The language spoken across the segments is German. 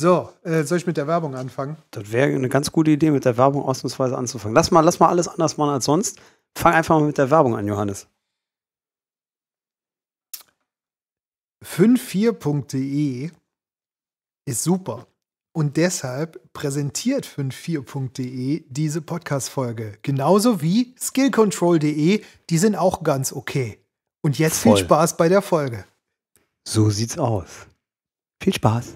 So, äh, soll ich mit der Werbung anfangen? Das wäre eine ganz gute Idee, mit der Werbung ausnahmsweise anzufangen. Lass mal, lass mal alles anders machen als sonst. Fang einfach mal mit der Werbung an, Johannes. 54.de ist super. Und deshalb präsentiert 54.de diese Podcast-Folge. Genauso wie skillcontrol.de, die sind auch ganz okay. Und jetzt Voll. viel Spaß bei der Folge. So sieht's aus. Viel Spaß.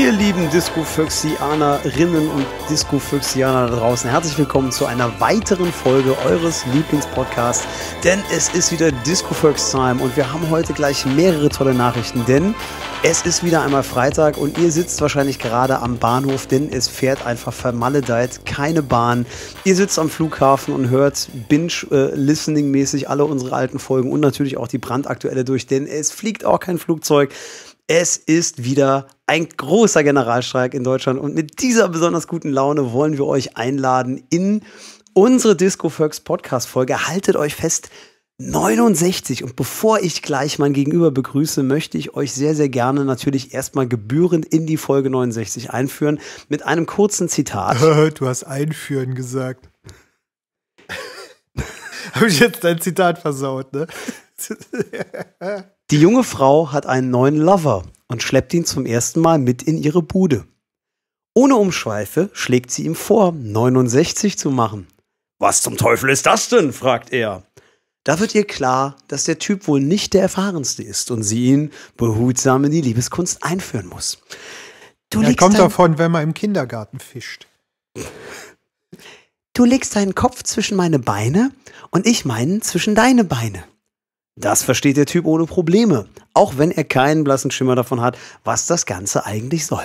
Ihr lieben Disco-Füchsianerinnen und Disco-Füchsianer da draußen, herzlich willkommen zu einer weiteren Folge eures Lieblingspodcasts, denn es ist wieder Disco-Füchs-Time und wir haben heute gleich mehrere tolle Nachrichten, denn es ist wieder einmal Freitag und ihr sitzt wahrscheinlich gerade am Bahnhof, denn es fährt einfach vermaledeit keine Bahn. Ihr sitzt am Flughafen und hört Binge-Listening-mäßig äh, alle unsere alten Folgen und natürlich auch die brandaktuelle durch, denn es fliegt auch kein Flugzeug. Es ist wieder ein großer Generalstreik in Deutschland und mit dieser besonders guten Laune wollen wir euch einladen in unsere Disco Folks Podcast Folge. Haltet euch fest, 69. Und bevor ich gleich mein Gegenüber begrüße, möchte ich euch sehr, sehr gerne natürlich erstmal gebührend in die Folge 69 einführen mit einem kurzen Zitat. Du hast einführen gesagt. Habe ich jetzt dein Zitat versaut, ne? Die junge Frau hat einen neuen Lover und schleppt ihn zum ersten Mal mit in ihre Bude. Ohne Umschweife schlägt sie ihm vor, 69 zu machen. Was zum Teufel ist das denn? fragt er. Da wird ihr klar, dass der Typ wohl nicht der erfahrenste ist und sie ihn behutsam in die Liebeskunst einführen muss. Du er kommt davon, wenn man im Kindergarten fischt. Du legst deinen Kopf zwischen meine Beine und ich meinen zwischen deine Beine. Das versteht der Typ ohne Probleme, auch wenn er keinen blassen Schimmer davon hat, was das Ganze eigentlich soll.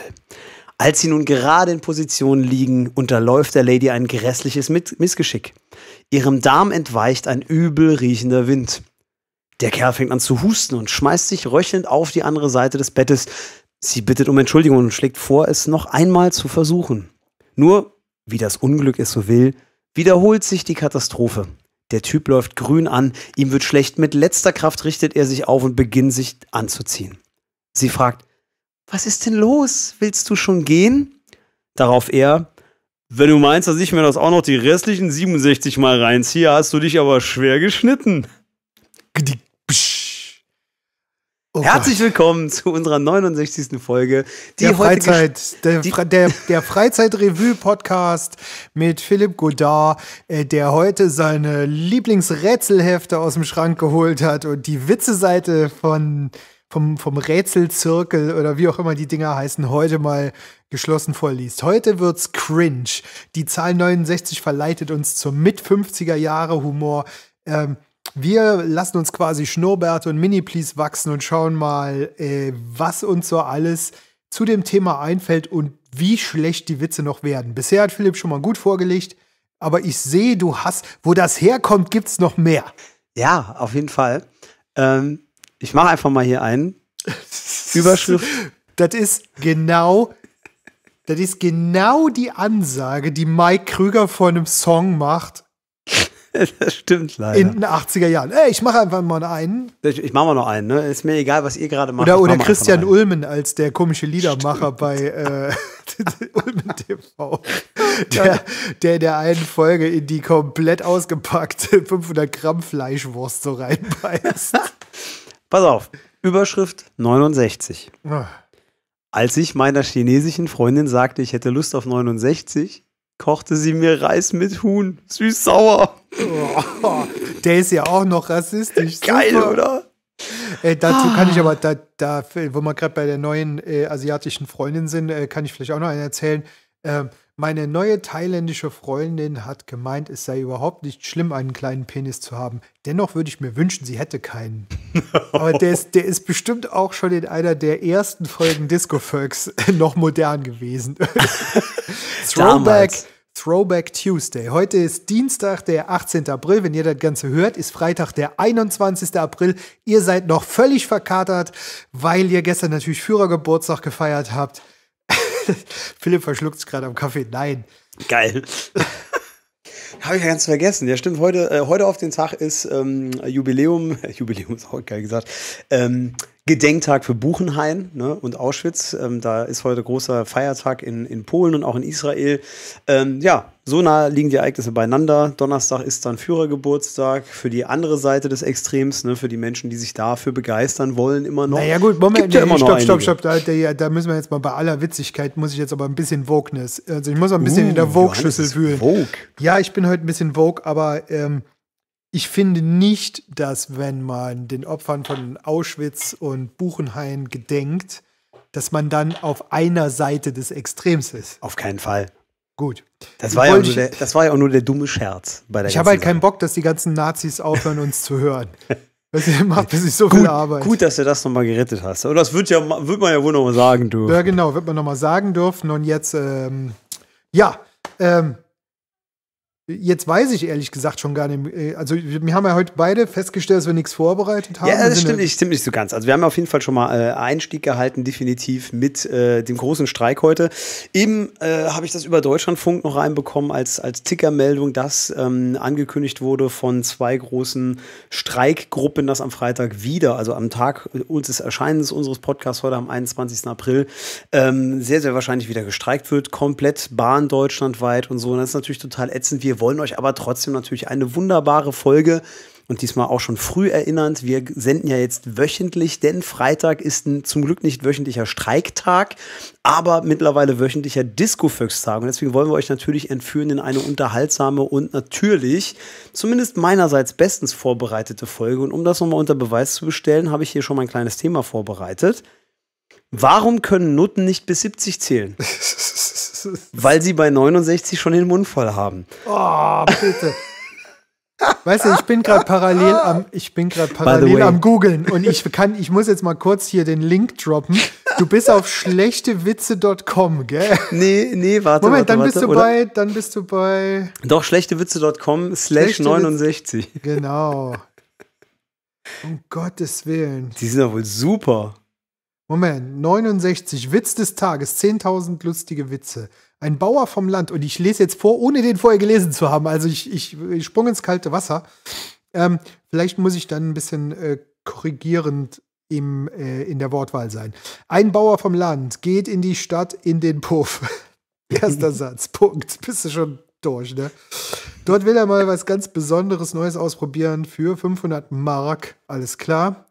Als sie nun gerade in Position liegen, unterläuft der Lady ein grässliches Missgeschick. Ihrem Darm entweicht ein übel riechender Wind. Der Kerl fängt an zu husten und schmeißt sich röchelnd auf die andere Seite des Bettes. Sie bittet um Entschuldigung und schlägt vor, es noch einmal zu versuchen. Nur, wie das Unglück es so will, wiederholt sich die Katastrophe. Der Typ läuft grün an, ihm wird schlecht. Mit letzter Kraft richtet er sich auf und beginnt sich anzuziehen. Sie fragt, was ist denn los? Willst du schon gehen? Darauf er, wenn du meinst, dass ich mir das auch noch die restlichen 67 Mal reinziehe, hast du dich aber schwer geschnitten. Psch. Oh Herzlich Gott. willkommen zu unserer 69. Folge. Die der Freizeit, der, die der, der Freizeitrevue-Podcast mit Philipp Godard, äh, der heute seine Lieblingsrätselhefte aus dem Schrank geholt hat und die Witzeseite von, vom, vom Rätselzirkel oder wie auch immer die Dinger heißen, heute mal geschlossen vorliest. Heute wird's cringe. Die Zahl 69 verleitet uns zum Mit-50er-Jahre-Humor. Ähm, wir lassen uns quasi Schnurrbärte und Mini-Please wachsen und schauen mal, äh, was uns so alles zu dem Thema einfällt und wie schlecht die Witze noch werden. Bisher hat Philipp schon mal gut vorgelegt, aber ich sehe, du hast, wo das herkommt, gibt es noch mehr. Ja, auf jeden Fall. Ähm, ich mache einfach mal hier einen. Überschrift. Das ist genau, das ist genau die Ansage, die Mike Krüger vor einem Song macht, das stimmt leider. In den 80er Jahren. Ey, ich mache einfach mal einen. Ich, ich mache mal noch einen, ne? Ist mir egal, was ihr gerade macht. Oder, oder Christian Ulmen als der komische Liedermacher stimmt. bei äh, Ulmen TV. Der, der der einen Folge in die komplett ausgepackte 500 Gramm Fleischwurst so reinbeißt. Pass auf. Überschrift 69. Ah. Als ich meiner chinesischen Freundin sagte, ich hätte Lust auf 69, kochte sie mir Reis mit Huhn. Süß-sauer. Oh, der ist ja auch noch rassistisch. Super. Geil, oder? Äh, dazu kann ich ah. aber, da, da wo wir gerade bei der neuen äh, asiatischen Freundin sind, äh, kann ich vielleicht auch noch einen erzählen. Ähm, meine neue thailändische Freundin hat gemeint, es sei überhaupt nicht schlimm, einen kleinen Penis zu haben. Dennoch würde ich mir wünschen, sie hätte keinen. Aber der ist, der ist bestimmt auch schon in einer der ersten Folgen Disco Folks noch modern gewesen. Throwback. Throwback Tuesday. Heute ist Dienstag, der 18. April. Wenn ihr das Ganze hört, ist Freitag, der 21. April. Ihr seid noch völlig verkatert, weil ihr gestern natürlich Führergeburtstag gefeiert habt. Philipp verschluckt es gerade am Kaffee. Nein. Geil. Habe ich ja ganz vergessen. Ja, stimmt. Heute, äh, heute auf den Tag ist ähm, Jubiläum. Jubiläum ist auch geil gesagt. Ähm, Gedenktag für Buchenhain ne, und Auschwitz. Ähm, da ist heute großer Feiertag in, in Polen und auch in Israel. Ähm, ja, so nah liegen die Ereignisse beieinander. Donnerstag ist dann Führergeburtstag für die andere Seite des Extrems, ne, für die Menschen, die sich dafür begeistern wollen, immer noch. Naja, gut, Moment, nee, ja immer stopp, stopp, stopp, stopp. Da, da, müssen wir jetzt mal bei aller Witzigkeit, muss ich jetzt aber ein bisschen Wokeness. Also, ich muss auch ein bisschen uh, in der Vogue-Schüssel fühlen. Vogue. Ja, ich bin heute ein bisschen Vogue, aber. Ähm ich finde nicht, dass wenn man den Opfern von Auschwitz und Buchenhain gedenkt, dass man dann auf einer Seite des Extrems ist. Auf keinen Fall. Gut. Das war, ja der, das war, ja auch nur der dumme Scherz bei der Ich habe halt keinen Bock, dass die ganzen Nazis aufhören, uns zu hören. Das macht für sich so gut, viel Arbeit. Gut, dass du das nochmal gerettet hast. Aber das wird, ja, wird man ja wohl nochmal sagen dürfen. Ja, genau, wird man nochmal sagen dürfen. Und jetzt, ähm, ja, ähm, Jetzt weiß ich ehrlich gesagt schon gar nicht. Äh, also, wir haben ja heute beide festgestellt, dass wir nichts vorbereitet haben. Ja, das stimmt, nicht, stimmt nicht so ganz. Also, wir haben auf jeden Fall schon mal äh, Einstieg gehalten, definitiv mit äh, dem großen Streik heute. Eben äh, habe ich das über Deutschlandfunk noch reinbekommen als, als Tickermeldung, dass ähm, angekündigt wurde von zwei großen Streikgruppen, dass am Freitag wieder, also am Tag des Erscheinens unseres Podcasts heute am 21. April, ähm, sehr, sehr wahrscheinlich wieder gestreikt wird. Komplett Bahn deutschlandweit und so. Und das ist natürlich total ätzend. Wir wir wollen euch aber trotzdem natürlich eine wunderbare Folge und diesmal auch schon früh erinnernd. Wir senden ja jetzt wöchentlich, denn Freitag ist ein zum Glück nicht wöchentlicher Streiktag, aber mittlerweile wöchentlicher Disco-Füchstag. Und deswegen wollen wir euch natürlich entführen in eine unterhaltsame und natürlich, zumindest meinerseits, bestens vorbereitete Folge. Und um das nochmal unter Beweis zu bestellen, habe ich hier schon mein kleines Thema vorbereitet. Warum können Nutten nicht bis 70 zählen? weil sie bei 69 schon den Mund voll haben. Oh, bitte. Weißt du, ich bin gerade parallel am, ich bin gerade parallel am googeln und ich kann, ich muss jetzt mal kurz hier den Link droppen. Du bist auf schlechtewitze.com, gell? Nee, nee, warte. Moment, warte, dann bist du oder? bei, dann bist du bei. Doch, schlechtewitze.com slash 69. Genau. Um Gottes Willen. Die sind ja wohl super. Moment, 69, Witz des Tages, 10.000 lustige Witze. Ein Bauer vom Land, und ich lese jetzt vor, ohne den vorher gelesen zu haben, also ich, ich, ich sprung ins kalte Wasser. Ähm, vielleicht muss ich dann ein bisschen äh, korrigierend im, äh, in der Wortwahl sein. Ein Bauer vom Land geht in die Stadt in den Puff. Erster Satz, Punkt. Bist du schon durch, ne? Dort will er mal was ganz Besonderes Neues ausprobieren für 500 Mark, alles klar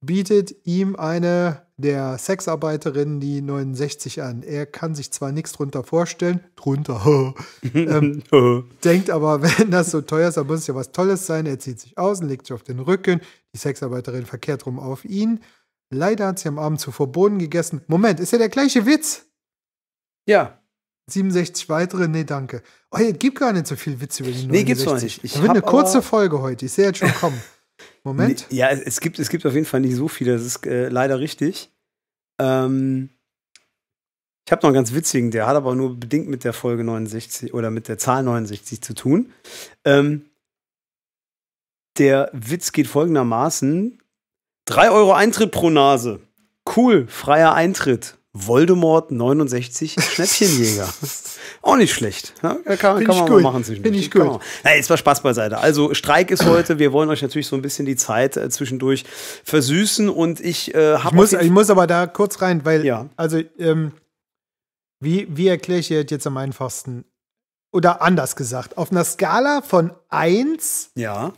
bietet ihm eine der Sexarbeiterinnen die 69 an. Er kann sich zwar nichts drunter vorstellen, drunter, ähm, denkt aber, wenn das so teuer ist, dann muss es ja was Tolles sein. Er zieht sich aus und legt sich auf den Rücken. Die Sexarbeiterin verkehrt rum auf ihn. Leider hat sie am Abend zuvor Bohnen gegessen. Moment, ist ja der gleiche Witz. Ja. 67 weitere, nee, danke. Oh, es gibt gar nicht so viel Witz über die 69. Nee, gibt's noch nicht. Ich da wird eine kurze Folge heute. Ich sehe jetzt schon kommen. Moment. Ja, es gibt, es gibt auf jeden Fall nicht so viele, das ist äh, leider richtig. Ähm, ich habe noch einen ganz witzigen, der hat aber nur bedingt mit der Folge 69 oder mit der Zahl 69 zu tun. Ähm, der Witz geht folgendermaßen: 3 Euro Eintritt pro Nase. Cool, freier Eintritt. Voldemort 69 Schnäppchenjäger. auch nicht schlecht. Ja, ne? kann, Find kann man gut. machen zwischendurch. Finde ich gut. Man. jetzt war Spaß beiseite. Also Streik ist heute. Wir wollen euch natürlich so ein bisschen die Zeit äh, zwischendurch versüßen und ich äh, habe. Ich, muss, ich muss aber da kurz rein, weil ja. also ähm, wie, wie erkläre ich jetzt am einfachsten? Oder anders gesagt, auf einer Skala von 1 ja.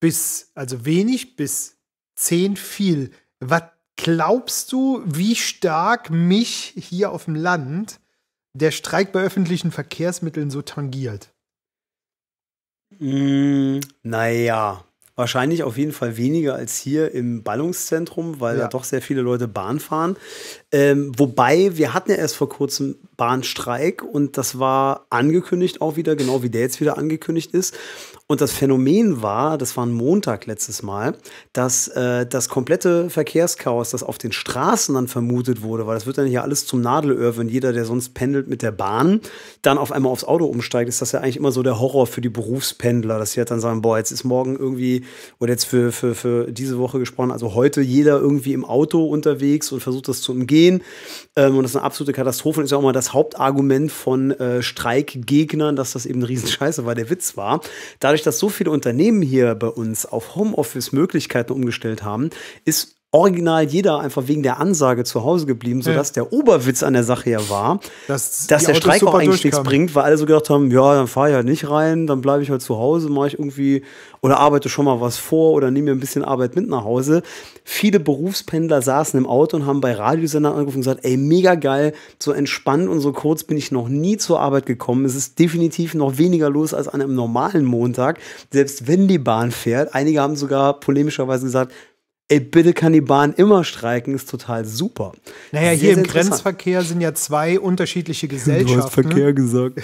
bis, also wenig bis 10 viel, was Glaubst du, wie stark mich hier auf dem Land der Streik bei öffentlichen Verkehrsmitteln so tangiert? Mm, naja, wahrscheinlich auf jeden Fall weniger als hier im Ballungszentrum, weil ja. da doch sehr viele Leute Bahn fahren. Ähm, wobei, wir hatten ja erst vor kurzem Bahnstreik und das war angekündigt auch wieder, genau wie der jetzt wieder angekündigt ist. Und das Phänomen war, das war ein Montag letztes Mal, dass äh, das komplette Verkehrschaos, das auf den Straßen dann vermutet wurde, weil das wird dann hier alles zum Nadelöhr, wenn jeder, der sonst pendelt mit der Bahn, dann auf einmal aufs Auto umsteigt, ist das ja eigentlich immer so der Horror für die Berufspendler, dass sie halt dann sagen, boah, jetzt ist morgen irgendwie, oder jetzt für, für, für diese Woche gesprochen, also heute jeder irgendwie im Auto unterwegs und versucht das zu umgehen. Ähm, und das ist eine absolute Katastrophe und ist ja auch mal das Hauptargument von äh, Streikgegnern, dass das eben eine Riesenscheiße war, der Witz war. Dadurch, dadurch, dass so viele Unternehmen hier bei uns auf Homeoffice-Möglichkeiten umgestellt haben, ist original jeder einfach wegen der Ansage zu Hause geblieben, sodass ja. der Oberwitz an der Sache ja war, dass, dass der Autos Streik auch eigentlich nichts bringt, weil alle so gedacht haben, ja, dann fahre ich halt nicht rein, dann bleibe ich halt zu Hause, mache ich irgendwie oder arbeite schon mal was vor oder nehme mir ein bisschen Arbeit mit nach Hause. Viele Berufspendler saßen im Auto und haben bei Radiosendern angerufen und gesagt, ey, mega geil, so entspannt und so kurz bin ich noch nie zur Arbeit gekommen. Es ist definitiv noch weniger los als an einem normalen Montag, selbst wenn die Bahn fährt. Einige haben sogar polemischerweise gesagt, ey, bitte kann die Bahn immer streiken, ist total super. Naja, sehr, hier sehr im Grenzverkehr sind ja zwei unterschiedliche Gesellschaften. Du hast Verkehr gesagt.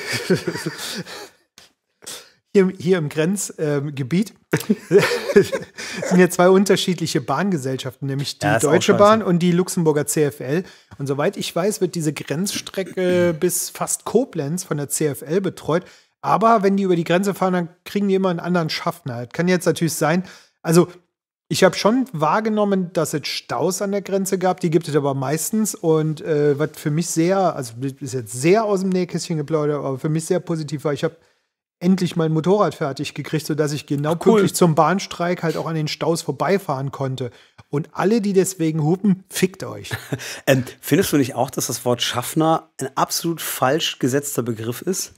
hier, hier im Grenzgebiet äh, sind ja zwei unterschiedliche Bahngesellschaften, nämlich die ja, Deutsche Bahn und die Luxemburger CFL. Und soweit ich weiß, wird diese Grenzstrecke bis fast Koblenz von der CFL betreut. Aber wenn die über die Grenze fahren, dann kriegen die immer einen anderen Schaffner. Das kann jetzt natürlich sein, also ich habe schon wahrgenommen, dass es Staus an der Grenze gab. Die gibt es aber meistens. Und äh, was für mich sehr, also ist jetzt sehr aus dem Nähkästchen geplaudert, aber für mich sehr positiv war, ich habe endlich mein Motorrad fertig gekriegt, sodass ich genau Ach, cool. pünktlich zum Bahnstreik halt auch an den Staus vorbeifahren konnte. Und alle, die deswegen hupen, fickt euch. ähm, findest du nicht auch, dass das Wort Schaffner ein absolut falsch gesetzter Begriff ist?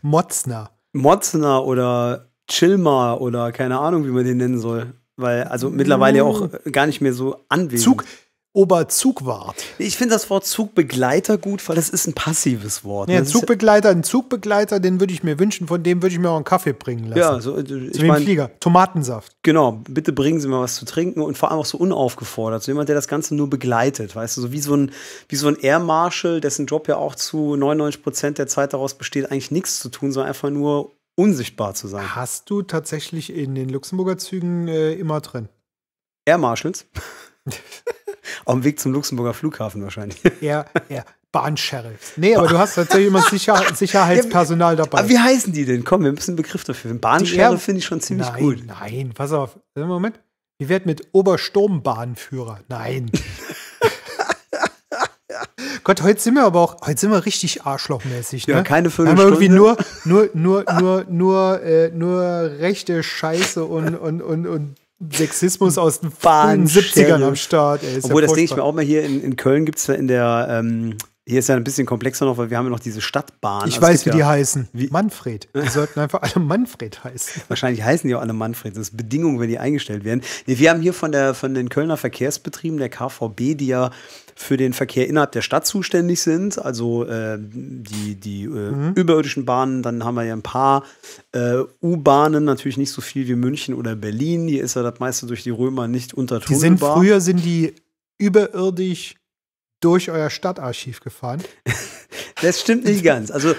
Motzner. Motzner oder Chilmar oder keine Ahnung, wie man den nennen soll. Weil also mittlerweile auch mm. äh, gar nicht mehr so anwesend. Zug, Oberzugwart. Ich finde das Wort Zugbegleiter gut, weil das ist ein passives Wort. Ja, das Zugbegleiter, ein Zugbegleiter, den würde ich mir wünschen, von dem würde ich mir auch einen Kaffee bringen lassen. Ja, so, äh, ich so mein, Flieger. Tomatensaft. Genau, bitte bringen Sie mir was zu trinken und vor allem auch so unaufgefordert. So jemand, der das Ganze nur begleitet, weißt du, so wie so ein, wie so ein Air Marshal, dessen Job ja auch zu 99 Prozent der Zeit daraus besteht, eigentlich nichts zu tun, sondern einfach nur unsichtbar zu sein. Hast du tatsächlich in den Luxemburger Zügen äh, immer drin? Air Marshals. Auf dem Weg zum Luxemburger Flughafen wahrscheinlich. Air, ja. Bahnsheriffs. Nee, aber du hast tatsächlich immer Sicher Sicherheitspersonal dabei. Aber wie heißen die denn? Komm, wir müssen einen Begriff dafür finden. Bahnsheriff finde ich schon ziemlich nein, gut. Nein, pass auf. Moment. Wie wird mit Obersturmbahnführer? Nein. Gott, heute sind wir aber auch, heute sind wir richtig arschlochmäßig. Ne? Ja, keine Viertelstunde. Haben irgendwie nur, nur, nur, nur, nur, äh, nur rechte Scheiße und, und, und, und Sexismus aus den 70ern am Start. Ey, Obwohl, ja das denke ich mir auch mal hier in, in Köln gibt es in der ähm, hier ist ja ein bisschen komplexer noch, weil wir haben ja noch diese Stadtbahn. Ich also weiß, wie ja die heißen. Wie Manfred. Die sollten einfach alle Manfred heißen. Wahrscheinlich heißen die auch alle Manfred. Das ist Bedingung, wenn die eingestellt werden. Wir haben hier von, der, von den Kölner Verkehrsbetrieben, der KVB, die ja für den Verkehr innerhalb der Stadt zuständig sind, also äh, die, die äh, mhm. überirdischen Bahnen, dann haben wir ja ein paar äh, U-Bahnen, natürlich nicht so viel wie München oder Berlin. Hier ist ja das meiste durch die Römer nicht untertunbar. Die sind, früher sind die überirdisch durch euer Stadtarchiv gefahren? Das stimmt nicht ganz. Also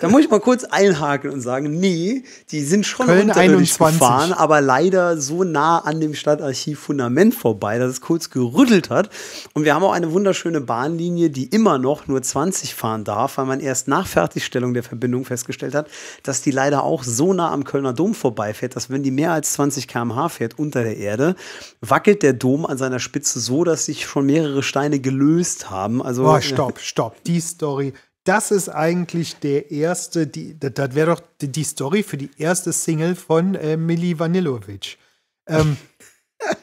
da muss ich mal kurz einhaken und sagen, nee, die sind schon Köln unterirdisch 21. gefahren, aber leider so nah an dem Stadtarchiv Fundament vorbei, dass es kurz gerüttelt hat. Und wir haben auch eine wunderschöne Bahnlinie, die immer noch nur 20 fahren darf, weil man erst nach Fertigstellung der Verbindung festgestellt hat, dass die leider auch so nah am Kölner Dom vorbeifährt, dass wenn die mehr als 20 km/h fährt unter der Erde, wackelt der Dom an seiner Spitze so, dass sich schon mehrere Steine gelöst haben. Also, oh, stopp, stopp. Die Story, das ist eigentlich der erste, die, das, das wäre doch die, die, Story für die erste Single von äh, Milli Vanillovic. Ähm,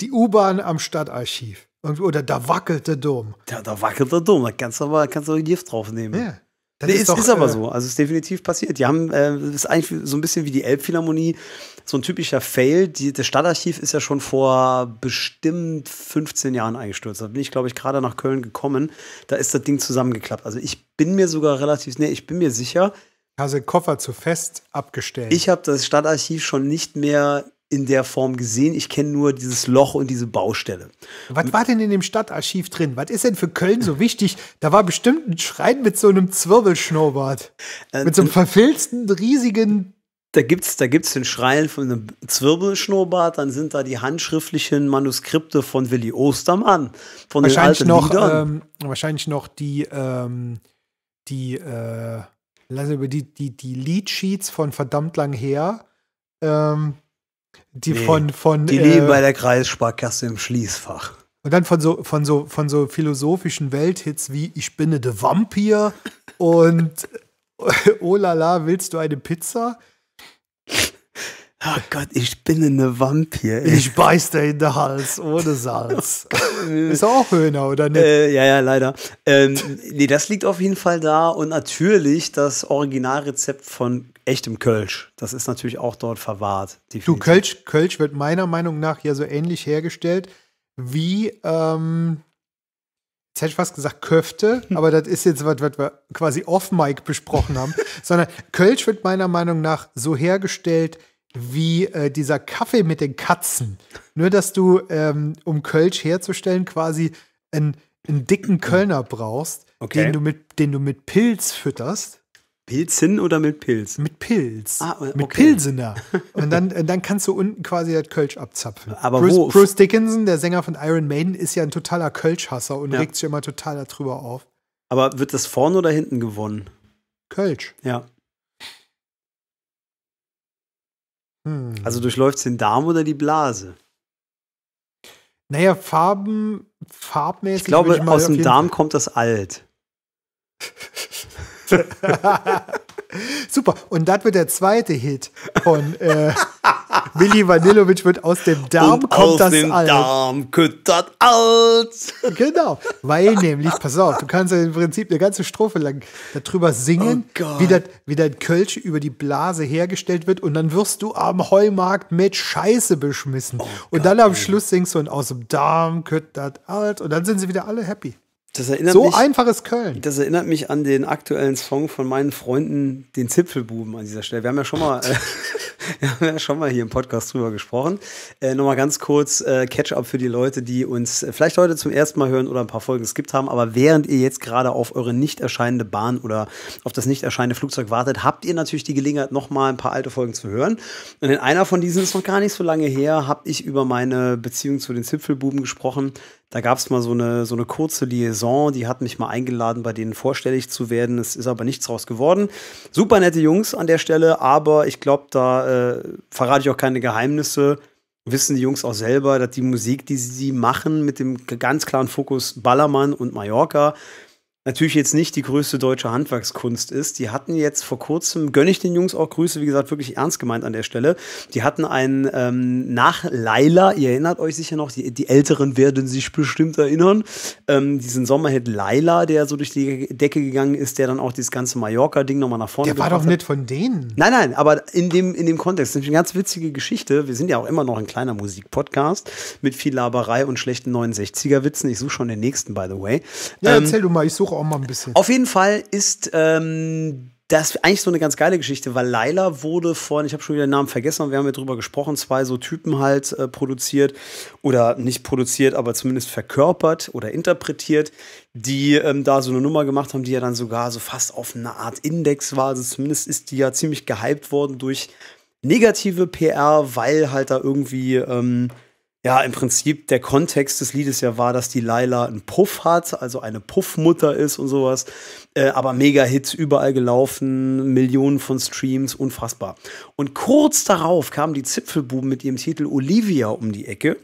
die U-Bahn am Stadtarchiv. Und, Oder da wackelt der Dom. Da, da wackelt der Dom, da kannst du aber kannst du Gift draufnehmen. Ja. Das nee, ist, doch, ist, aber äh, so. Also es ist definitiv passiert. Die haben, äh, ist eigentlich so ein bisschen wie die Elbphilharmonie, so ein typischer Fail. Die, das Stadtarchiv ist ja schon vor bestimmt 15 Jahren eingestürzt. Da bin ich, glaube ich, gerade nach Köln gekommen. Da ist das Ding zusammengeklappt. Also ich bin mir sogar relativ, nee, ich bin mir sicher. Hast also den Koffer zu fest abgestellt? Ich habe das Stadtarchiv schon nicht mehr in der Form gesehen. Ich kenne nur dieses Loch und diese Baustelle. Was war denn in dem Stadtarchiv drin? Was ist denn für Köln so wichtig? Da war bestimmt ein Schrein mit so einem Zwirbelschnurrbart. Äh, mit so einem äh, verfilzten, riesigen da gibt es da gibt's den Schrein von einem Zwirbelschnurrbart, dann sind da die handschriftlichen Manuskripte von Willi Ostermann, von wahrscheinlich den alten noch, ähm, wahrscheinlich noch die, ähm, die, äh, lass über die, die, die Leadsheets von verdammt lang her. Ähm, die nee, von, von. Die äh, leben bei der Kreissparkasse im Schließfach. Und dann von so, von so, von so philosophischen Welthits wie Ich binne de Vampir und Oh lala, willst du eine Pizza? Oh Gott, ich bin eine Vampir. Ey. Ich beiß dir in den Hals ohne Salz. ist auch Höhner, oder nicht? Äh, ja, ja, leider. Ähm, nee, das liegt auf jeden Fall da. Und natürlich das Originalrezept von echtem Kölsch. Das ist natürlich auch dort verwahrt. Definitiv. Du, Kölsch, Kölsch wird meiner Meinung nach ja so ähnlich hergestellt wie, ähm, jetzt hätte ich fast gesagt Köfte, aber das ist jetzt was, was wir quasi off-Mic besprochen haben, sondern Kölsch wird meiner Meinung nach so hergestellt wie äh, dieser Kaffee mit den Katzen. Nur, dass du, ähm, um Kölsch herzustellen, quasi einen, einen dicken Kölner brauchst, okay. den, du mit, den du mit Pilz fütterst. Pilzen oder mit Pilz? Mit Pilz. Ah, okay. Mit Pilsener. Und dann, äh, dann kannst du unten quasi das Kölsch abzapfen. Aber Bruce, wo? Bruce Dickinson, der Sänger von Iron Maiden, ist ja ein totaler Kölschhasser und ja. regt sich immer total darüber auf. Aber wird das vorne oder hinten gewonnen? Kölsch. Ja. Hm. Also durchläuft es den Darm oder die Blase? Naja, Farben, farbmäßig. Ich glaube, ich aus dem Darm kommt das alt. Super. Und das wird der zweite Hit von äh, Milli Vanillovic wird aus dem Darm Und kommt aus das dem Alt. Darm küttert alt. Genau, weil nämlich, pass auf, du kannst ja im Prinzip eine ganze Strophe lang darüber singen, oh wie das wie dat Kölsch über die Blase hergestellt wird und dann wirst du am Heumarkt mit Scheiße beschmissen. Oh und dann am Schluss singst du aus dem Darm küttert alt und dann sind sie wieder alle happy. Das erinnert so mich, einfaches Köln. Das erinnert mich an den aktuellen Song von meinen Freunden, den Zipfelbuben an dieser Stelle. Wir haben ja schon mal, äh, wir haben ja schon mal hier im Podcast drüber gesprochen. Äh, Nochmal ganz kurz äh, Catch-up für die Leute, die uns äh, vielleicht heute zum ersten Mal hören oder ein paar Folgen skippt haben. Aber während ihr jetzt gerade auf eure nicht erscheinende Bahn oder auf das nicht erscheinende Flugzeug wartet, habt ihr natürlich die Gelegenheit, noch mal ein paar alte Folgen zu hören. Und in einer von diesen ist noch gar nicht so lange her, habe ich über meine Beziehung zu den Zipfelbuben gesprochen. Da gab es mal so eine, so eine kurze Liaison, die hat mich mal eingeladen, bei denen vorstellig zu werden. Es ist aber nichts draus geworden. Super nette Jungs an der Stelle, aber ich glaube, da äh, verrate ich auch keine Geheimnisse. Wissen die Jungs auch selber, dass die Musik, die sie machen, mit dem ganz klaren Fokus Ballermann und Mallorca, natürlich jetzt nicht die größte deutsche Handwerkskunst ist. Die hatten jetzt vor kurzem, gönne ich den Jungs auch Grüße, wie gesagt, wirklich ernst gemeint an der Stelle. Die hatten einen ähm, nach Laila, ihr erinnert euch sicher noch, die, die Älteren werden sich bestimmt erinnern, ähm, diesen Sommerhit Laila, der so durch die Decke gegangen ist, der dann auch dieses ganze Mallorca-Ding nochmal nach vorne Der war doch nicht von denen. Nein, nein, aber in dem, in dem Kontext, das ist eine ganz witzige Geschichte. Wir sind ja auch immer noch ein kleiner Musikpodcast mit viel Laberei und schlechten 69er-Witzen. Ich suche schon den nächsten, by the way. Ja, ähm, erzähl du mal, ich suche doch auch mal ein bisschen. Auf jeden Fall ist ähm, das eigentlich so eine ganz geile Geschichte, weil Laila wurde von, ich habe schon wieder den Namen vergessen, wir haben ja drüber gesprochen, zwei so Typen halt äh, produziert oder nicht produziert, aber zumindest verkörpert oder interpretiert, die ähm, da so eine Nummer gemacht haben, die ja dann sogar so fast auf eine Art Index war. Also zumindest ist die ja ziemlich gehypt worden durch negative PR, weil halt da irgendwie. Ähm, ja, im Prinzip der Kontext des Liedes ja war, dass die Laila einen Puff hat, also eine Puffmutter ist und sowas. Äh, aber Mega-Hits überall gelaufen, Millionen von Streams, unfassbar. Und kurz darauf kamen die Zipfelbuben mit ihrem Titel Olivia um die Ecke,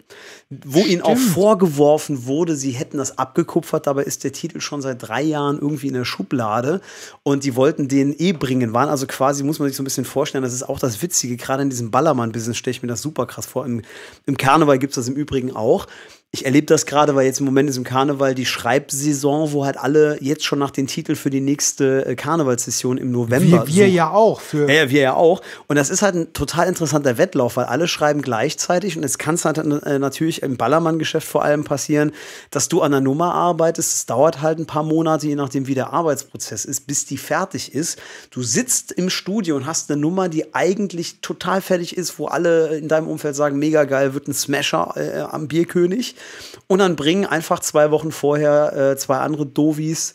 wo Stimmt. ihnen auch vorgeworfen wurde, sie hätten das abgekupfert. Dabei ist der Titel schon seit drei Jahren irgendwie in der Schublade und die wollten den eh bringen. Waren also quasi, muss man sich so ein bisschen vorstellen, das ist auch das Witzige, gerade in diesem Ballermann-Business stelle ich mir das super krass vor. Im, im Karneval gibt es das im Übrigen auch ich erlebe das gerade, weil jetzt im Moment ist im Karneval die Schreibsaison, wo halt alle jetzt schon nach den Titel für die nächste äh, Karnevalssession im November. Wie wir suchen. ja auch. Für ja, ja, wir ja auch. Und das ist halt ein total interessanter Wettlauf, weil alle schreiben gleichzeitig und es kann es halt äh, natürlich im Ballermann-Geschäft vor allem passieren, dass du an der Nummer arbeitest. Es dauert halt ein paar Monate, je nachdem wie der Arbeitsprozess ist, bis die fertig ist. Du sitzt im Studio und hast eine Nummer, die eigentlich total fertig ist, wo alle in deinem Umfeld sagen, mega geil, wird ein Smasher äh, äh am Bierkönig. Und dann bringen einfach zwei Wochen vorher äh, zwei andere Dovis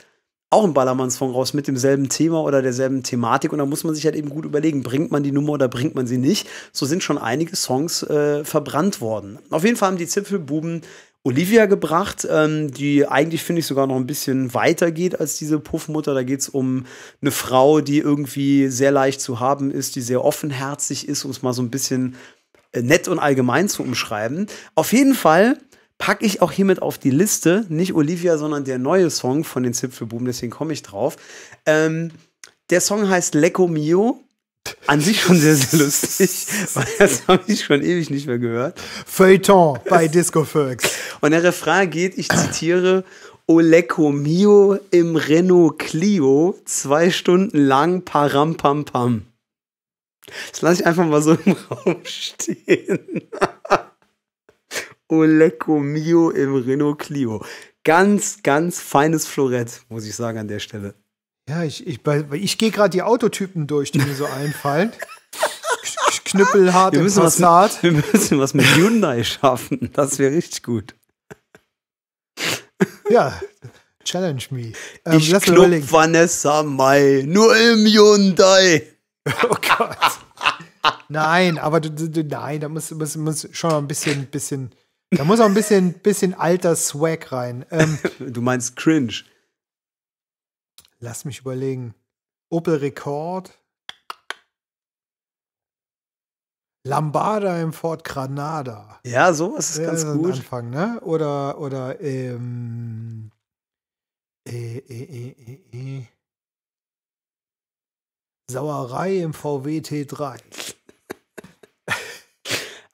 auch einen Ballermann-Song raus mit demselben Thema oder derselben Thematik. Und da muss man sich halt eben gut überlegen, bringt man die Nummer oder bringt man sie nicht. So sind schon einige Songs äh, verbrannt worden. Auf jeden Fall haben die Zipfelbuben Olivia gebracht, ähm, die eigentlich, finde ich, sogar noch ein bisschen weiter geht als diese Puffmutter. Da geht es um eine Frau, die irgendwie sehr leicht zu haben ist, die sehr offenherzig ist, um es mal so ein bisschen äh, nett und allgemein zu umschreiben. Auf jeden Fall packe ich auch hiermit auf die Liste. Nicht Olivia, sondern der neue Song von den Zipfelbuben, deswegen komme ich drauf. Ähm, der Song heißt Lecco Mio. An sich schon sehr, sehr lustig, weil das habe ich schon ewig nicht mehr gehört. Feuilleton bei Disco Fergs. Und der Refrain geht, ich zitiere, O Lecco Mio im Renault Clio, zwei Stunden lang param pam pam. Das lasse ich einfach mal so im Raum stehen. Oh lecco mio im Renault Clio. Ganz, ganz feines Florett, muss ich sagen an der Stelle. Ja, ich, ich, ich gehe gerade die Autotypen durch, die mir so einfallen. Knüppelhart wir müssen, was, wir müssen was mit Hyundai schaffen. Das wäre richtig gut. Ja, challenge me. Ähm, ich knopf Vanessa Mai, nur im Hyundai. Oh Gott. nein, aber du, du, nein, da muss, muss, muss schon ein bisschen, bisschen da muss auch ein bisschen, bisschen alter Swag rein. Ähm, du meinst cringe. Lass mich überlegen. Opel Rekord. Lambada im Ford Granada. Ja, sowas ist ja, ganz so gut. Anfang, ne? Oder, oder, ähm, äh, äh, äh, Sauerei im VW T3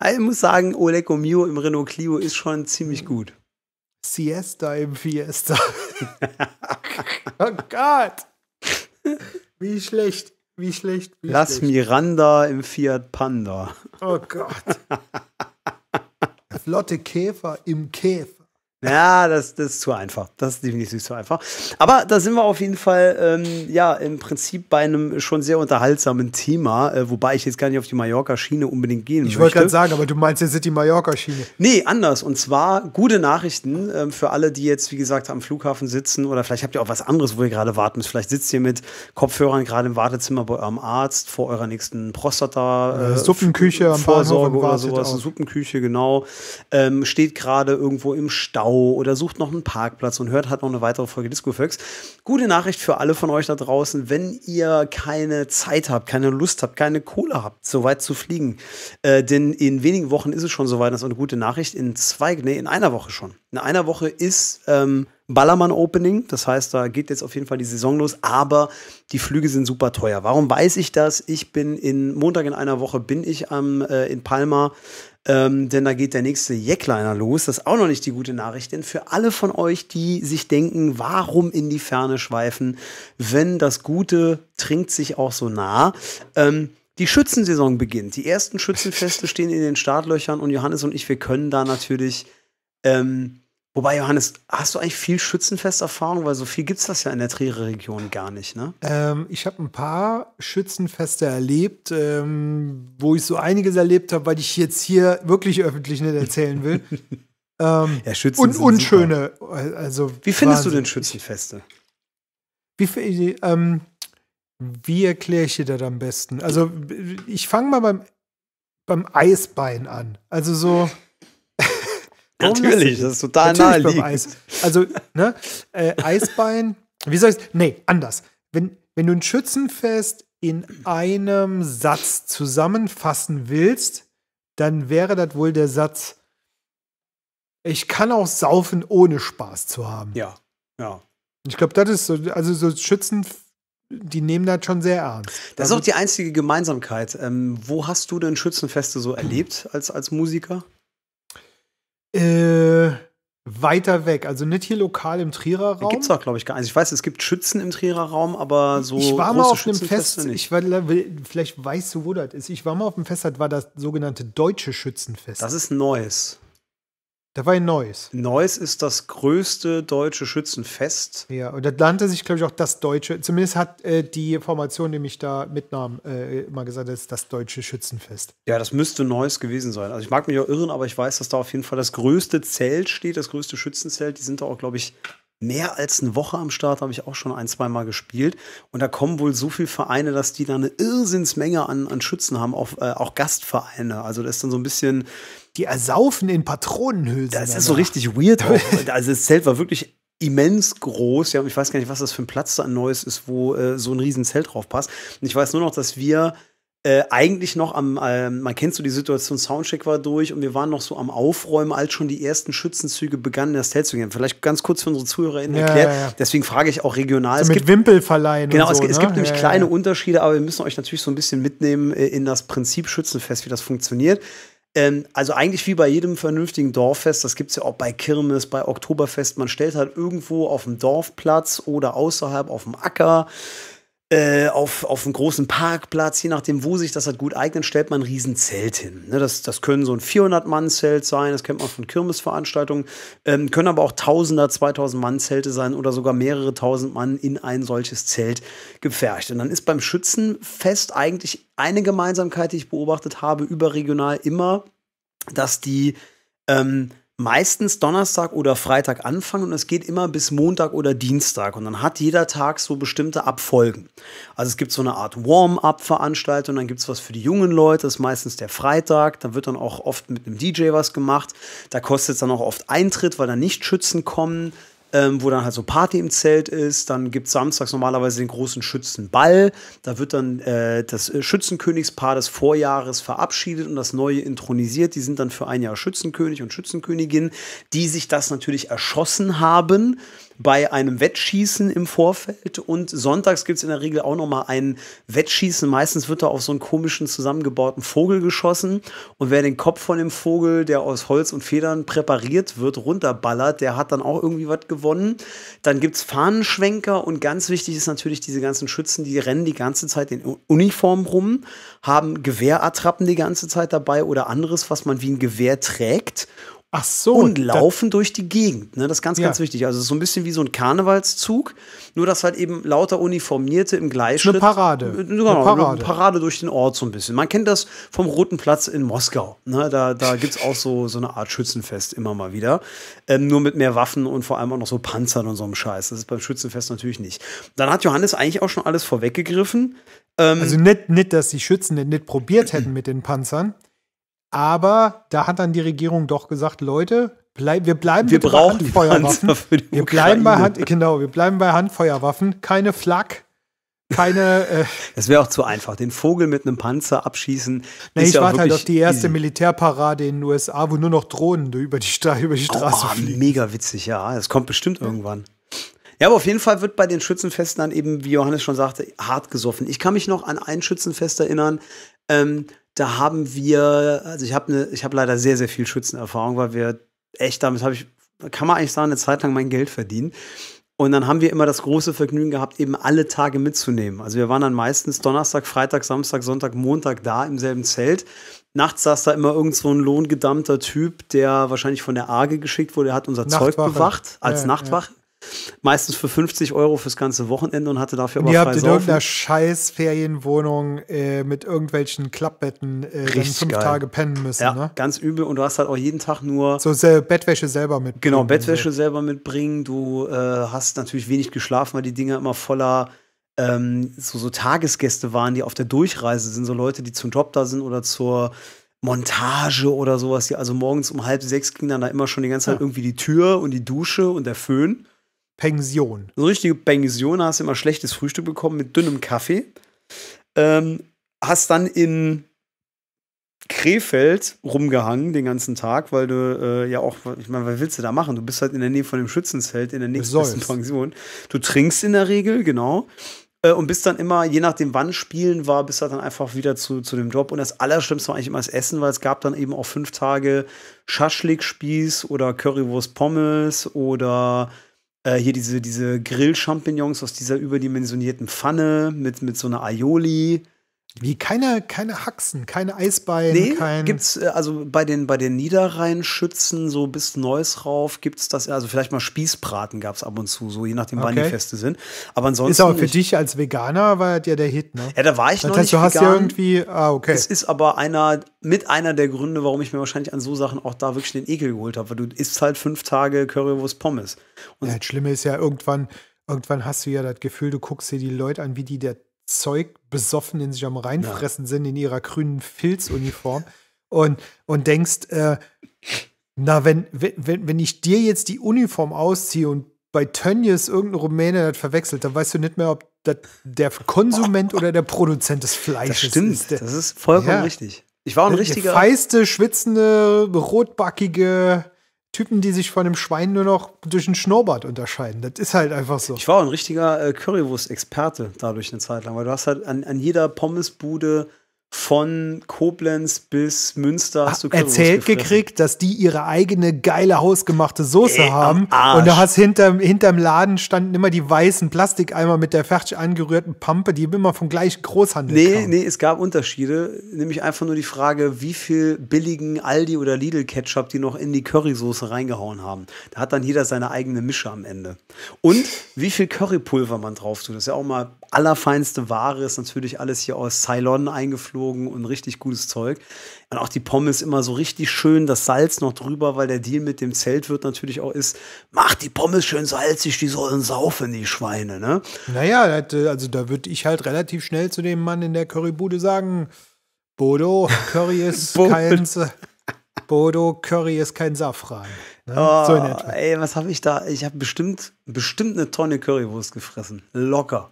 ich muss sagen, Oleko Mio im Renault Clio ist schon ziemlich gut. Siesta im Fiesta. oh Gott! Wie schlecht, wie schlecht. Wie Lass schlecht. Miranda im Fiat Panda. Oh Gott. Flotte Käfer im Käfer. Ja, das, das ist zu einfach. Das ist definitiv zu einfach. Aber da sind wir auf jeden Fall, ähm, ja, im Prinzip bei einem schon sehr unterhaltsamen Thema, äh, wobei ich jetzt gar nicht auf die Mallorca-Schiene unbedingt gehen ich möchte. Ich wollte gerade sagen, aber du meinst jetzt die Mallorca-Schiene. Nee, anders. Und zwar gute Nachrichten ähm, für alle, die jetzt, wie gesagt, am Flughafen sitzen oder vielleicht habt ihr auch was anderes, wo ihr gerade warten müsst. Vielleicht sitzt ihr mit Kopfhörern gerade im Wartezimmer bei eurem Arzt vor eurer nächsten Prostata. Äh, äh Suppenküche am Vorsorge Bahnhof oder sowas. Suppenküche, genau. Ähm, steht gerade irgendwo im Stau Stau oder sucht noch einen Parkplatz und hört halt noch eine weitere Folge Discofox. Gute Nachricht für alle von euch da draußen, wenn ihr keine Zeit habt, keine Lust habt, keine Kohle habt, so weit zu fliegen. Äh, denn in wenigen Wochen ist es schon soweit, das ist eine gute Nachricht. In zwei, nee, in einer Woche schon. In einer Woche ist ähm, Ballermann-Opening. Das heißt, da geht jetzt auf jeden Fall die Saison los, aber die Flüge sind super teuer. Warum weiß ich das? Ich bin in Montag in einer Woche bin ich am, äh, in Palma ähm, denn da geht der nächste Jackliner los. Das ist auch noch nicht die gute Nachricht, denn für alle von euch, die sich denken, warum in die Ferne schweifen, wenn das Gute trinkt sich auch so nah. Ähm, die Schützensaison beginnt. Die ersten Schützenfeste stehen in den Startlöchern und Johannes und ich, wir können da natürlich ähm, Wobei, Johannes, hast du eigentlich viel Schützenfesterfahrung? Weil so viel gibt es das ja in der Trierer Region gar nicht, ne? Ähm, ich habe ein paar Schützenfeste erlebt, ähm, wo ich so einiges erlebt habe, weil ich jetzt hier wirklich öffentlich nicht erzählen will. ähm, ja, Schützen und unschöne. Also, wie findest Wahnsinn. du denn Schützenfeste? Wie, äh, ähm, wie erkläre ich dir das am besten? Also, ich fange mal beim, beim Eisbein an. Also so. Natürlich, das ist total naheliegend. Also, ne, äh, Eisbein, wie soll ich Nee, anders. Wenn, wenn du ein Schützenfest in einem Satz zusammenfassen willst, dann wäre das wohl der Satz, ich kann auch saufen, ohne Spaß zu haben. Ja, ja. Ich glaube, das ist so, also so Schützen, die nehmen das schon sehr ernst. Das ist also auch die einzige Gemeinsamkeit. Ähm, wo hast du denn Schützenfeste so erlebt als, als Musiker? Äh, weiter weg, also nicht hier lokal im Trierer Raum. Gibt es auch, glaube ich, gar nicht. ich weiß, es gibt Schützen im Trierer Raum, aber so. Ich war mal auf einem Fest, ich war, vielleicht weißt du, wo das ist. Ich war mal auf einem Fest, das war das sogenannte Deutsche Schützenfest. Das ist Neues. Da war in Neuss. Neuss ist das größte deutsche Schützenfest. Ja, und da nannte sich, glaube ich, auch das deutsche. Zumindest hat äh, die Formation, die mich da mitnahm, äh, immer gesagt, das ist das deutsche Schützenfest. Ja, das müsste Neuss gewesen sein. Also ich mag mich auch irren, aber ich weiß, dass da auf jeden Fall das größte Zelt steht, das größte Schützenzelt. Die sind da auch, glaube ich, mehr als eine Woche am Start, habe ich auch schon ein, zweimal gespielt. Und da kommen wohl so viele Vereine, dass die da eine Irrsinnsmenge an, an Schützen haben, auch, äh, auch Gastvereine. Also das ist dann so ein bisschen. Die ersaufen in Patronenhülsen. Das ist so richtig weird. also das Zelt war wirklich immens groß. Ja, ich weiß gar nicht, was das für ein Platz da ein neues ist, wo äh, so ein riesen Zelt drauf passt. Und ich weiß nur noch, dass wir äh, eigentlich noch am, äh, man kennt so die Situation, Soundcheck war durch und wir waren noch so am Aufräumen, als schon die ersten Schützenzüge begannen, das Zelt zu gehen. Vielleicht ganz kurz für unsere ZuhörerInnen ja, erklärt, ja, ja. deswegen frage ich auch regional. Also es mit gibt, Wimpelverleihen. Genau, so, es, ne? es, gibt nämlich kleine Unterschiede, aber wir müssen euch natürlich so ein bisschen mitnehmen äh, in das Prinzip Schützenfest, wie das funktioniert. Ähm, also eigentlich wie bei jedem vernünftigen Dorffest, das gibt es ja auch bei Kirmes, bei Oktoberfest, man stellt halt irgendwo auf dem Dorfplatz oder außerhalb auf dem Acker äh, auf, auf einem großen Parkplatz, je nachdem, wo sich das halt gut eignet, stellt man ein Riesenzelt hin. Ne, das, das können so ein 400-Mann-Zelt sein, das kennt man von Kirmesveranstaltungen, ähm, können aber auch Tausender, 2000-Mann-Zelte sein oder sogar mehrere tausend Mann in ein solches Zelt gepfercht. Und dann ist beim Schützenfest eigentlich eine Gemeinsamkeit, die ich beobachtet habe, überregional immer, dass die ähm, meistens Donnerstag oder Freitag anfangen und es geht immer bis Montag oder Dienstag und dann hat jeder Tag so bestimmte Abfolgen. Also es gibt so eine Art Warm-up-Veranstaltung, dann gibt es was für die jungen Leute, das ist meistens der Freitag, dann wird dann auch oft mit einem DJ was gemacht, da kostet es dann auch oft Eintritt, weil dann nicht Schützen kommen, ähm, wo dann halt so Party im Zelt ist. Dann gibt es samstags normalerweise den großen Schützenball. Da wird dann äh, das äh, Schützenkönigspaar des Vorjahres verabschiedet und das neue intronisiert. Die sind dann für ein Jahr Schützenkönig und Schützenkönigin, die sich das natürlich erschossen haben bei einem Wettschießen im Vorfeld und sonntags gibt es in der Regel auch nochmal ein Wettschießen. Meistens wird da auf so einen komischen zusammengebauten Vogel geschossen und wer den Kopf von dem Vogel, der aus Holz und Federn präpariert wird, runterballert, der hat dann auch irgendwie was gewonnen. Dann gibt es Fahnenschwenker und ganz wichtig ist natürlich diese ganzen Schützen, die rennen die ganze Zeit in Uniform rum, haben Gewehrattrappen die ganze Zeit dabei oder anderes, was man wie ein Gewehr trägt Ach so. Und laufen durch die Gegend. Ne? Das ist ganz, ja. ganz wichtig. Also so ein bisschen wie so ein Karnevalszug, nur dass halt eben lauter Uniformierte im Gleichschritt. Eine Parade. Genau, eine Parade. Eine Parade durch den Ort so ein bisschen. Man kennt das vom Roten Platz in Moskau. Ne? Da, da gibt es auch so, so eine Art Schützenfest immer mal wieder. Ähm, nur mit mehr Waffen und vor allem auch noch so Panzern und so einem Scheiß. Das ist beim Schützenfest natürlich nicht. Dann hat Johannes eigentlich auch schon alles vorweggegriffen. Ähm, also nicht, nicht, dass die Schützen nicht probiert hätten mit den Panzern. Aber da hat dann die Regierung doch gesagt, Leute, bleib, wir bleiben wir brauchen Handfeuerwaffen. wir bleiben bei Hand, genau, wir bleiben bei Handfeuerwaffen, keine Flak, keine. Äh wäre auch zu einfach. Den Vogel mit einem Panzer abschießen. Na, ich ja warte halt auf die erste easy. Militärparade in den USA, wo nur noch Drohnen über die, Stra über die oh, Straße oh, fliegen. Mega witzig, ja. Das kommt bestimmt ja. irgendwann. Ja, aber auf jeden Fall wird bei den Schützenfesten dann eben, wie Johannes schon sagte, hart gesoffen. Ich kann mich noch an ein Schützenfest erinnern, ähm, da haben wir, also ich habe ne, ich leider sehr, sehr viel Schützenerfahrung, weil wir echt damit habe ich, kann man eigentlich sagen, eine Zeit lang mein Geld verdienen. Und dann haben wir immer das große Vergnügen gehabt, eben alle Tage mitzunehmen. Also wir waren dann meistens Donnerstag, Freitag, Samstag, Sonntag, Montag da im selben Zelt. Nachts saß da immer irgend so ein lohngedammter Typ, der wahrscheinlich von der Arge geschickt wurde. Er hat unser Nachtwache. Zeug bewacht als ja, Nachtwache. Ja. Meistens für 50 Euro fürs ganze Wochenende und hatte dafür aber Ihr habt in irgendeiner scheiß Ferienwohnung äh, mit irgendwelchen Klappbetten äh, fünf geil. Tage pennen müssen. Ja, ne? ganz übel. Und du hast halt auch jeden Tag nur. So äh, Bettwäsche selber mitbringen. Genau, Bettwäsche so. selber mitbringen. Du äh, hast natürlich wenig geschlafen, weil die Dinger immer voller ähm, so, so Tagesgäste waren, die auf der Durchreise sind. So Leute, die zum Job da sind oder zur. Montage oder sowas, also morgens um halb sechs ging dann da immer schon die ganze Zeit ja. irgendwie die Tür und die Dusche und der Föhn. Pension. So richtige Pension, hast immer schlechtes Frühstück bekommen mit dünnem Kaffee. Ähm, hast dann in Krefeld rumgehangen den ganzen Tag, weil du äh, ja auch, ich meine, was willst du da machen? Du bist halt in der Nähe von dem Schützenzelt, in der nächsten Pension. Du trinkst in der Regel, genau. Äh, und bist dann immer, je nachdem wann Spielen war, bist halt dann einfach wieder zu, zu dem Job. Und das Allerschlimmste war eigentlich immer das Essen, weil es gab dann eben auch fünf Tage Schaschlik-Spieß oder Currywurst-Pommes oder äh, hier diese, diese Grill-Champignons aus dieser überdimensionierten Pfanne mit, mit so einer Aioli. Wie keine, keine Haxen, keine Eisbein, nee, kein. Gibt's, äh, also bei den, bei den Niederrheinschützen, so bis Neues rauf, gibt es das, also vielleicht mal Spießbraten gab es ab und zu, so je nachdem, okay. wann die Feste sind. Aber ansonsten. Ist aber für ich, dich als Veganer war ja der Hit, ne? Ja, da war ich das noch heißt, nicht. Du hast vegan. ja irgendwie, ah, okay. Es ist aber einer, mit einer der Gründe, warum ich mir wahrscheinlich an so Sachen auch da wirklich den Ekel geholt habe, weil du isst halt fünf Tage Currywurst Pommes. Und ja, das Schlimme ist ja irgendwann, irgendwann hast du ja das Gefühl, du guckst dir die Leute an, wie die der Zeug besoffen in sich am reinfressen ja. sind in ihrer grünen Filzuniform und, und denkst, äh, na, wenn, wenn, wenn ich dir jetzt die Uniform ausziehe und bei Tönnies irgendein Rumäne das verwechselt, dann weißt du nicht mehr, ob das der Konsument oder der Produzent des Fleisches das stimmt, ist. Das ist vollkommen ja. richtig. Ich war ein richtiger. Feiste, schwitzende, rotbackige Typen, die sich von dem Schwein nur noch durch einen Schnurrbart unterscheiden. Das ist halt einfach so. Ich war auch ein richtiger äh, Currywurst-Experte dadurch eine Zeit lang, weil du hast halt an, an jeder Pommesbude von Koblenz bis Münster hast du Currywurst erzählt gefressen. gekriegt, dass die ihre eigene geile hausgemachte Soße Ey, haben und du hast hinterm, hinterm Laden standen immer die weißen Plastikeimer mit der fertig angerührten Pampe, die immer vom gleichen Großhandel Nee, kamen. nee, es gab Unterschiede, nämlich einfach nur die Frage, wie viel billigen Aldi oder Lidl Ketchup die noch in die Currysoße reingehauen haben. Da hat dann jeder seine eigene Mische am Ende. Und wie viel Currypulver man drauf tut, das ist ja auch mal allerfeinste Ware, ist natürlich alles hier aus Ceylon eingeflogen und richtig gutes Zeug. Und auch die Pommes immer so richtig schön, das Salz noch drüber, weil der Deal mit dem Zeltwirt natürlich auch ist, mach die Pommes schön salzig, die sollen saufen, die Schweine, ne? Naja, also da würde ich halt relativ schnell zu dem Mann in der Currybude sagen, Bodo, Curry ist kein... Bodo, Curry ist kein Safran. Ne? Oh, so ey, was habe ich da? Ich habe bestimmt, bestimmt eine Tonne Currywurst gefressen. Locker.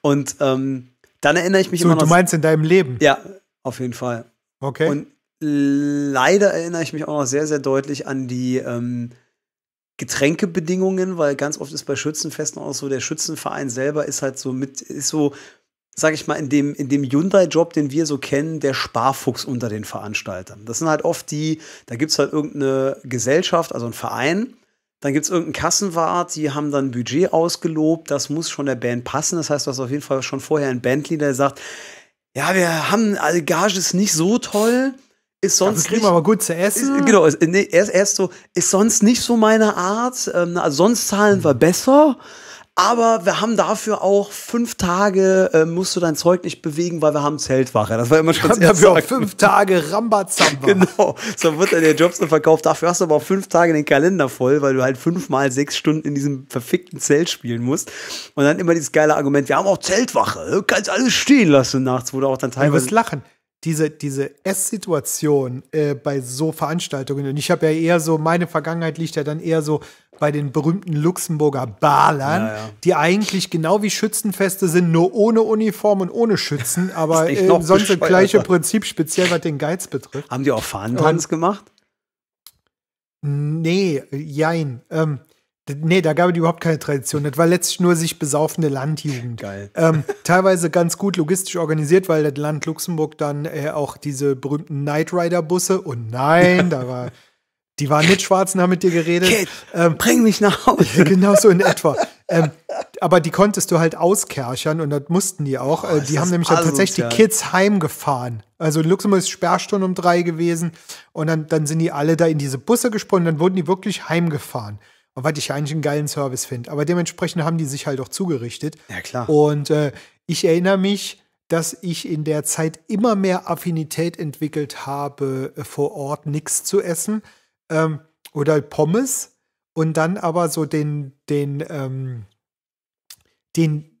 Und ähm, dann erinnere ich mich so, immer noch. Du meinst in deinem Leben? Ja, auf jeden Fall. Okay. Und leider erinnere ich mich auch noch sehr, sehr deutlich an die ähm, Getränkebedingungen, weil ganz oft ist bei Schützenfesten auch so, der Schützenverein selber ist halt so mit, ist so, sag ich mal, in dem, in dem Hyundai-Job, den wir so kennen, der Sparfuchs unter den Veranstaltern. Das sind halt oft die, da gibt es halt irgendeine Gesellschaft, also einen Verein, dann gibt es irgendeinen Kassenwart, die haben dann ein Budget ausgelobt, das muss schon der Band passen. Das heißt, du hast auf jeden Fall schon vorher einen Bandleader, der sagt, ja, wir haben, also Gage ist nicht so toll, ist sonst Dafür kriegen nicht, aber gut zu essen. Ist, äh, genau, ist, äh, nee, erst, erst so, ist sonst nicht so meine Art, ähm, also sonst zahlen wir besser. Aber wir haben dafür auch fünf Tage, äh, musst du dein Zeug nicht bewegen, weil wir haben Zeltwache. Das war immer schon sehr Dafür auch fünf Tage Rambazamba. genau. So wird dann der Jobs dann verkauft. Dafür hast du aber auch fünf Tage den Kalender voll, weil du halt fünfmal sechs Stunden in diesem verfickten Zelt spielen musst. Und dann immer dieses geile Argument, wir haben auch Zeltwache. Du kannst alles stehen lassen nachts, wo du auch dann teilweise. Du wirst lachen diese, diese Esssituation äh, bei so Veranstaltungen. Und ich habe ja eher so, meine Vergangenheit liegt ja dann eher so bei den berühmten Luxemburger Balern, ja, ja. die eigentlich genau wie Schützenfeste sind, nur ohne Uniform und ohne Schützen, aber äh, sonst das gleiche Prinzip, speziell was den Geiz betrifft. Haben die auch Fahnentanz ähm, gemacht? Nee, jein. Ähm, Nee, da gab es überhaupt keine Tradition. Das war letztlich nur sich besaufende Landjugend. Geil. Ähm, teilweise ganz gut logistisch organisiert, weil das Land Luxemburg dann äh, auch diese berühmten Knight Rider Busse und oh nein, da war die waren nicht schwarz und haben mit dir geredet. Kate, ähm, bring mich nach Hause. Genau so in etwa. Ähm, aber die konntest du halt auskerchern und das mussten die auch. Oh, die haben nämlich dann tatsächlich die Kids heimgefahren. Also in Luxemburg ist Sperrstunde um drei gewesen und dann, dann sind die alle da in diese Busse gesprungen, dann wurden die wirklich heimgefahren was ich eigentlich einen geilen Service finde. Aber dementsprechend haben die sich halt auch zugerichtet. Ja, klar. Und äh, ich erinnere mich, dass ich in der Zeit immer mehr Affinität entwickelt habe, äh, vor Ort nichts zu essen ähm, oder Pommes und dann aber so den, den, ähm, den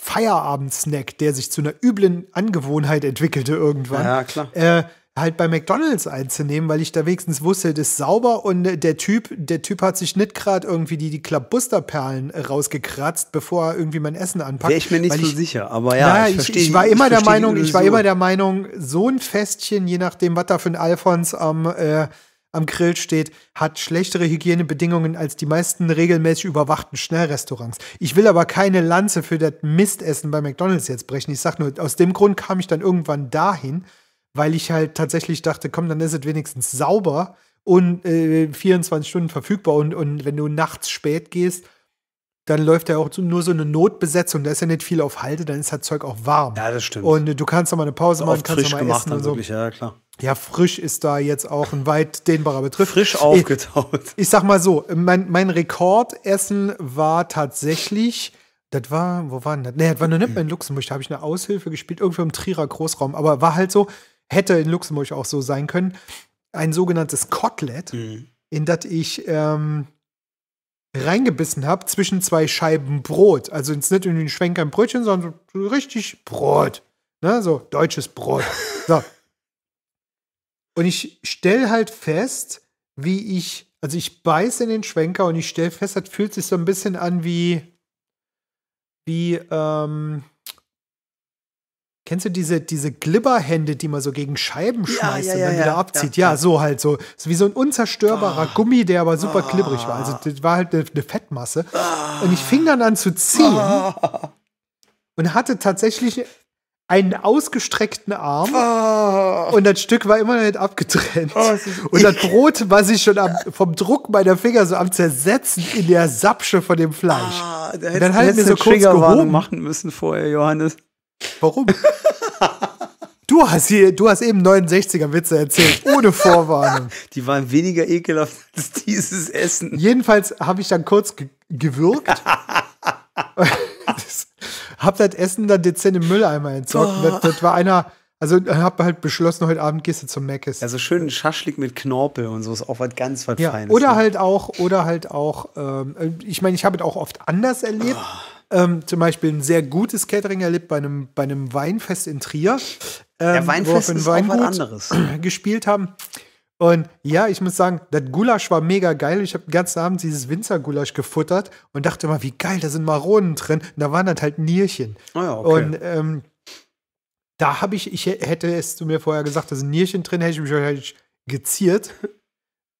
Feierabendsnack, der sich zu einer üblen Angewohnheit entwickelte irgendwann. Ja, klar. Äh, halt bei McDonalds einzunehmen, weil ich da wenigstens wusste, das ist sauber und der Typ, der Typ hat sich nicht gerade irgendwie die, die Klabusterperlen äh, rausgekratzt, bevor er irgendwie mein Essen anpackt. Wäre ich mir nicht so ich, sicher, aber ja, naja, ich, verstehe, ich war immer ich der Meinung, ich war immer der Meinung, so ein Festchen, je nachdem, was da für ein Alfons am äh, am Grill steht, hat schlechtere Hygienebedingungen als die meisten regelmäßig überwachten Schnellrestaurants. Ich will aber keine Lanze für das Mistessen bei McDonalds jetzt brechen. Ich sag nur, aus dem Grund kam ich dann irgendwann dahin, weil ich halt tatsächlich dachte, komm, dann ist es wenigstens sauber und äh, 24 Stunden verfügbar. Und, und wenn du nachts spät gehst, dann läuft ja auch nur so eine Notbesetzung. Da ist ja nicht viel auf Halte, dann ist das Zeug auch warm. Ja, das stimmt. Und äh, du kannst mal eine Pause machen, kannst frisch gemacht essen und so. Wirklich, ja, klar. Ja, frisch ist da jetzt auch ein weit dehnbarer Betrieb. Frisch aufgetaut. Ich, ich, sag mal so, mein, mein Rekordessen war tatsächlich, das war, wo war denn das? Nee, das war noch nicht mehr in Luxemburg, da habe ich eine Aushilfe gespielt, irgendwie im Trierer Großraum. Aber war halt so, hätte in Luxemburg auch so sein können, ein sogenanntes Kotelett, mhm. in das ich ähm, reingebissen habe zwischen zwei Scheiben Brot. Also jetzt nicht in den Schwenker ein Brötchen, sondern so richtig Brot. Ne? So deutsches Brot. So. Und ich stelle halt fest, wie ich, also ich beiß in den Schwenker und ich stelle fest, das fühlt sich so ein bisschen an wie, wie, ähm, Kennst du diese, diese Glibberhände, die man so gegen Scheiben schmeißt ja, ja, ja, und dann wieder abzieht? Ja, so halt so. Ist wie so ein unzerstörbarer oh. Gummi, der aber super oh. Ah. klibbrig war. Also das war halt eine, eine Fettmasse. Oh. Und ich fing dann an zu ziehen ah. und hatte tatsächlich einen ausgestreckten Arm oh. und das Stück war immer noch nicht abgetrennt. Oh, und das Brot war sich schon am, vom Druck meiner Finger so am Zersetzen in der Sapsche von dem Fleisch. Ah, da hätte, dann halt mir so kurz gehoben. machen müssen vorher, Johannes. Warum? Du hast hier, du hast eben 69er Witze erzählt, ohne Vorwarnung. Die waren weniger ekelhaft als dieses Essen. Jedenfalls habe ich dann kurz ge gewürgt. hab das Essen dann dezent im Mülleimer entsorgt. Das, das, war einer, also hab halt beschlossen, heute Abend gehst du zum Meckes. Also schön Schaschlik mit Knorpel und so ist auch was ganz was ja, Feines. Oder ne? halt auch, oder halt auch, ähm, ich meine, ich habe es auch oft anders erlebt. Oh ähm, zum Beispiel ein sehr gutes Catering erlebt bei einem, bei einem Weinfest in Trier. Ähm, ja, Weinfest ist Weingut auch was anderes. Gespielt haben. Und ja, ich muss sagen, das Gulasch war mega geil. Ich habe den ganzen Abend dieses Winzergulasch gefuttert und dachte immer, wie geil, da sind Maronen drin. Und da waren dann halt Nierchen. Oh ja, okay. Und ähm, da habe ich, ich hätte es zu mir vorher gesagt, da sind Nierchen drin, hätte ich mich wahrscheinlich geziert.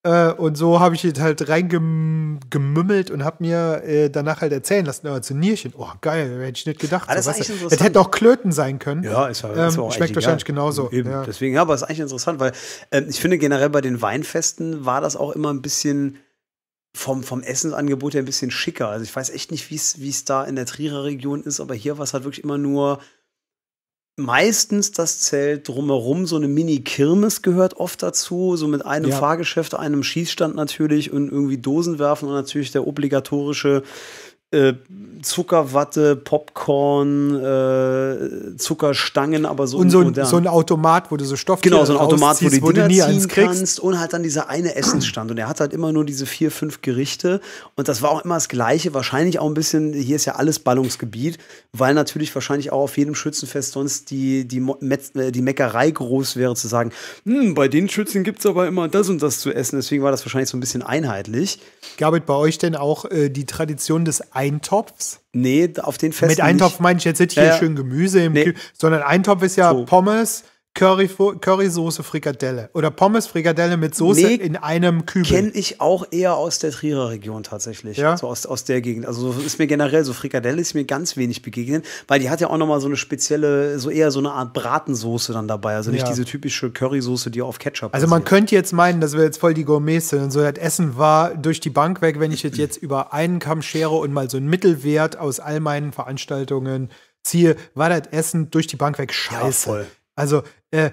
Äh, und so habe ich ihn halt reingemümmelt und habe mir äh, danach halt erzählen lassen, aber zu Nierchen. oh geil, hätte ich nicht gedacht. Ah, das, so, ist weißt du, das hätte auch Klöten sein können. Ja, ist, ähm, ist auch Schmeckt wahrscheinlich egal. genauso. Eben, ja. Deswegen, ja, aber ist eigentlich interessant, weil äh, ich finde generell bei den Weinfesten war das auch immer ein bisschen vom, vom Essensangebot her ein bisschen schicker. Also ich weiß echt nicht, wie es da in der Trierer Region ist, aber hier war es halt wirklich immer nur meistens das Zelt drumherum, so eine Mini-Kirmes gehört oft dazu, so mit einem ja. Fahrgeschäft, einem Schießstand natürlich und irgendwie Dosen werfen und natürlich der obligatorische äh, Zuckerwatte, Popcorn, äh, Zuckerstangen, aber so Und so ein, so ein, Automat, wo du so Stoff Genau, so ein Automat, wo du, wo Dinger du nie ziehen kannst und halt dann dieser eine Essensstand. Und er hat halt immer nur diese vier, fünf Gerichte und das war auch immer das Gleiche. Wahrscheinlich auch ein bisschen, hier ist ja alles Ballungsgebiet, weil natürlich wahrscheinlich auch auf jedem Schützenfest sonst die, die, äh, die Meckerei groß wäre, zu sagen, hm, bei den Schützen gibt es aber immer das und das zu essen. Deswegen war das wahrscheinlich so ein bisschen einheitlich. Gab es bei euch denn auch äh, die Tradition des Eintopfs? Nee, auf den festen. Mit Eintopf meine ich, jetzt nicht ich ja, hier schön Gemüse im nee. Kühl, sondern Eintopf ist ja so. Pommes, Curry, Currysoße Frikadelle oder Pommes Frikadelle mit Soße nee, in einem Kübel. Kenne ich auch eher aus der Trierer Region tatsächlich, ja? so aus, aus der Gegend. Also ist mir generell so Frikadelle ist mir ganz wenig begegnet, weil die hat ja auch nochmal so eine spezielle, so eher so eine Art Bratensoße dann dabei, also nicht ja. diese typische Currysoße, die auf Ketchup. Also passiert. man könnte jetzt meinen, dass wir jetzt voll die Gourmets sind und so das Essen war durch die Bank weg, wenn ich jetzt, jetzt über einen Kamm schere und mal so einen Mittelwert aus all meinen Veranstaltungen ziehe, war das Essen durch die Bank weg scheiße. Ja, voll. Also äh,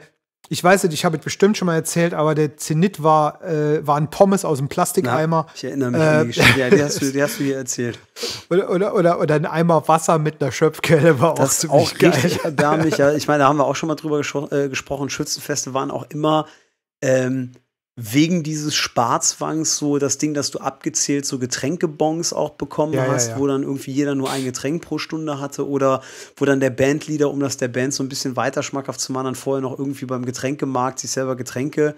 ich weiß nicht, ich habe es bestimmt schon mal erzählt, aber der Zenit war, äh, war ein Pommes aus einem Plastikeimer. Na, ich erinnere mich äh, an die Geschichte, ja, die hast, du, die hast du hier erzählt. Oder, oder, oder, oder ein Eimer Wasser mit einer Schöpfkelle war das auch auch geil. richtig erbärmlich. Ja. Ich meine, da haben wir auch schon mal drüber äh, gesprochen. Schützenfeste waren auch immer ähm, wegen dieses Sparzwangs so das Ding, dass du abgezählt so Getränkebons auch bekommen ja, hast, ja, ja. wo dann irgendwie jeder nur ein Getränk pro Stunde hatte oder wo dann der Bandleader, um das der Band so ein bisschen weiter schmackhaft zu machen, dann vorher noch irgendwie beim Getränkemarkt sich selber Getränke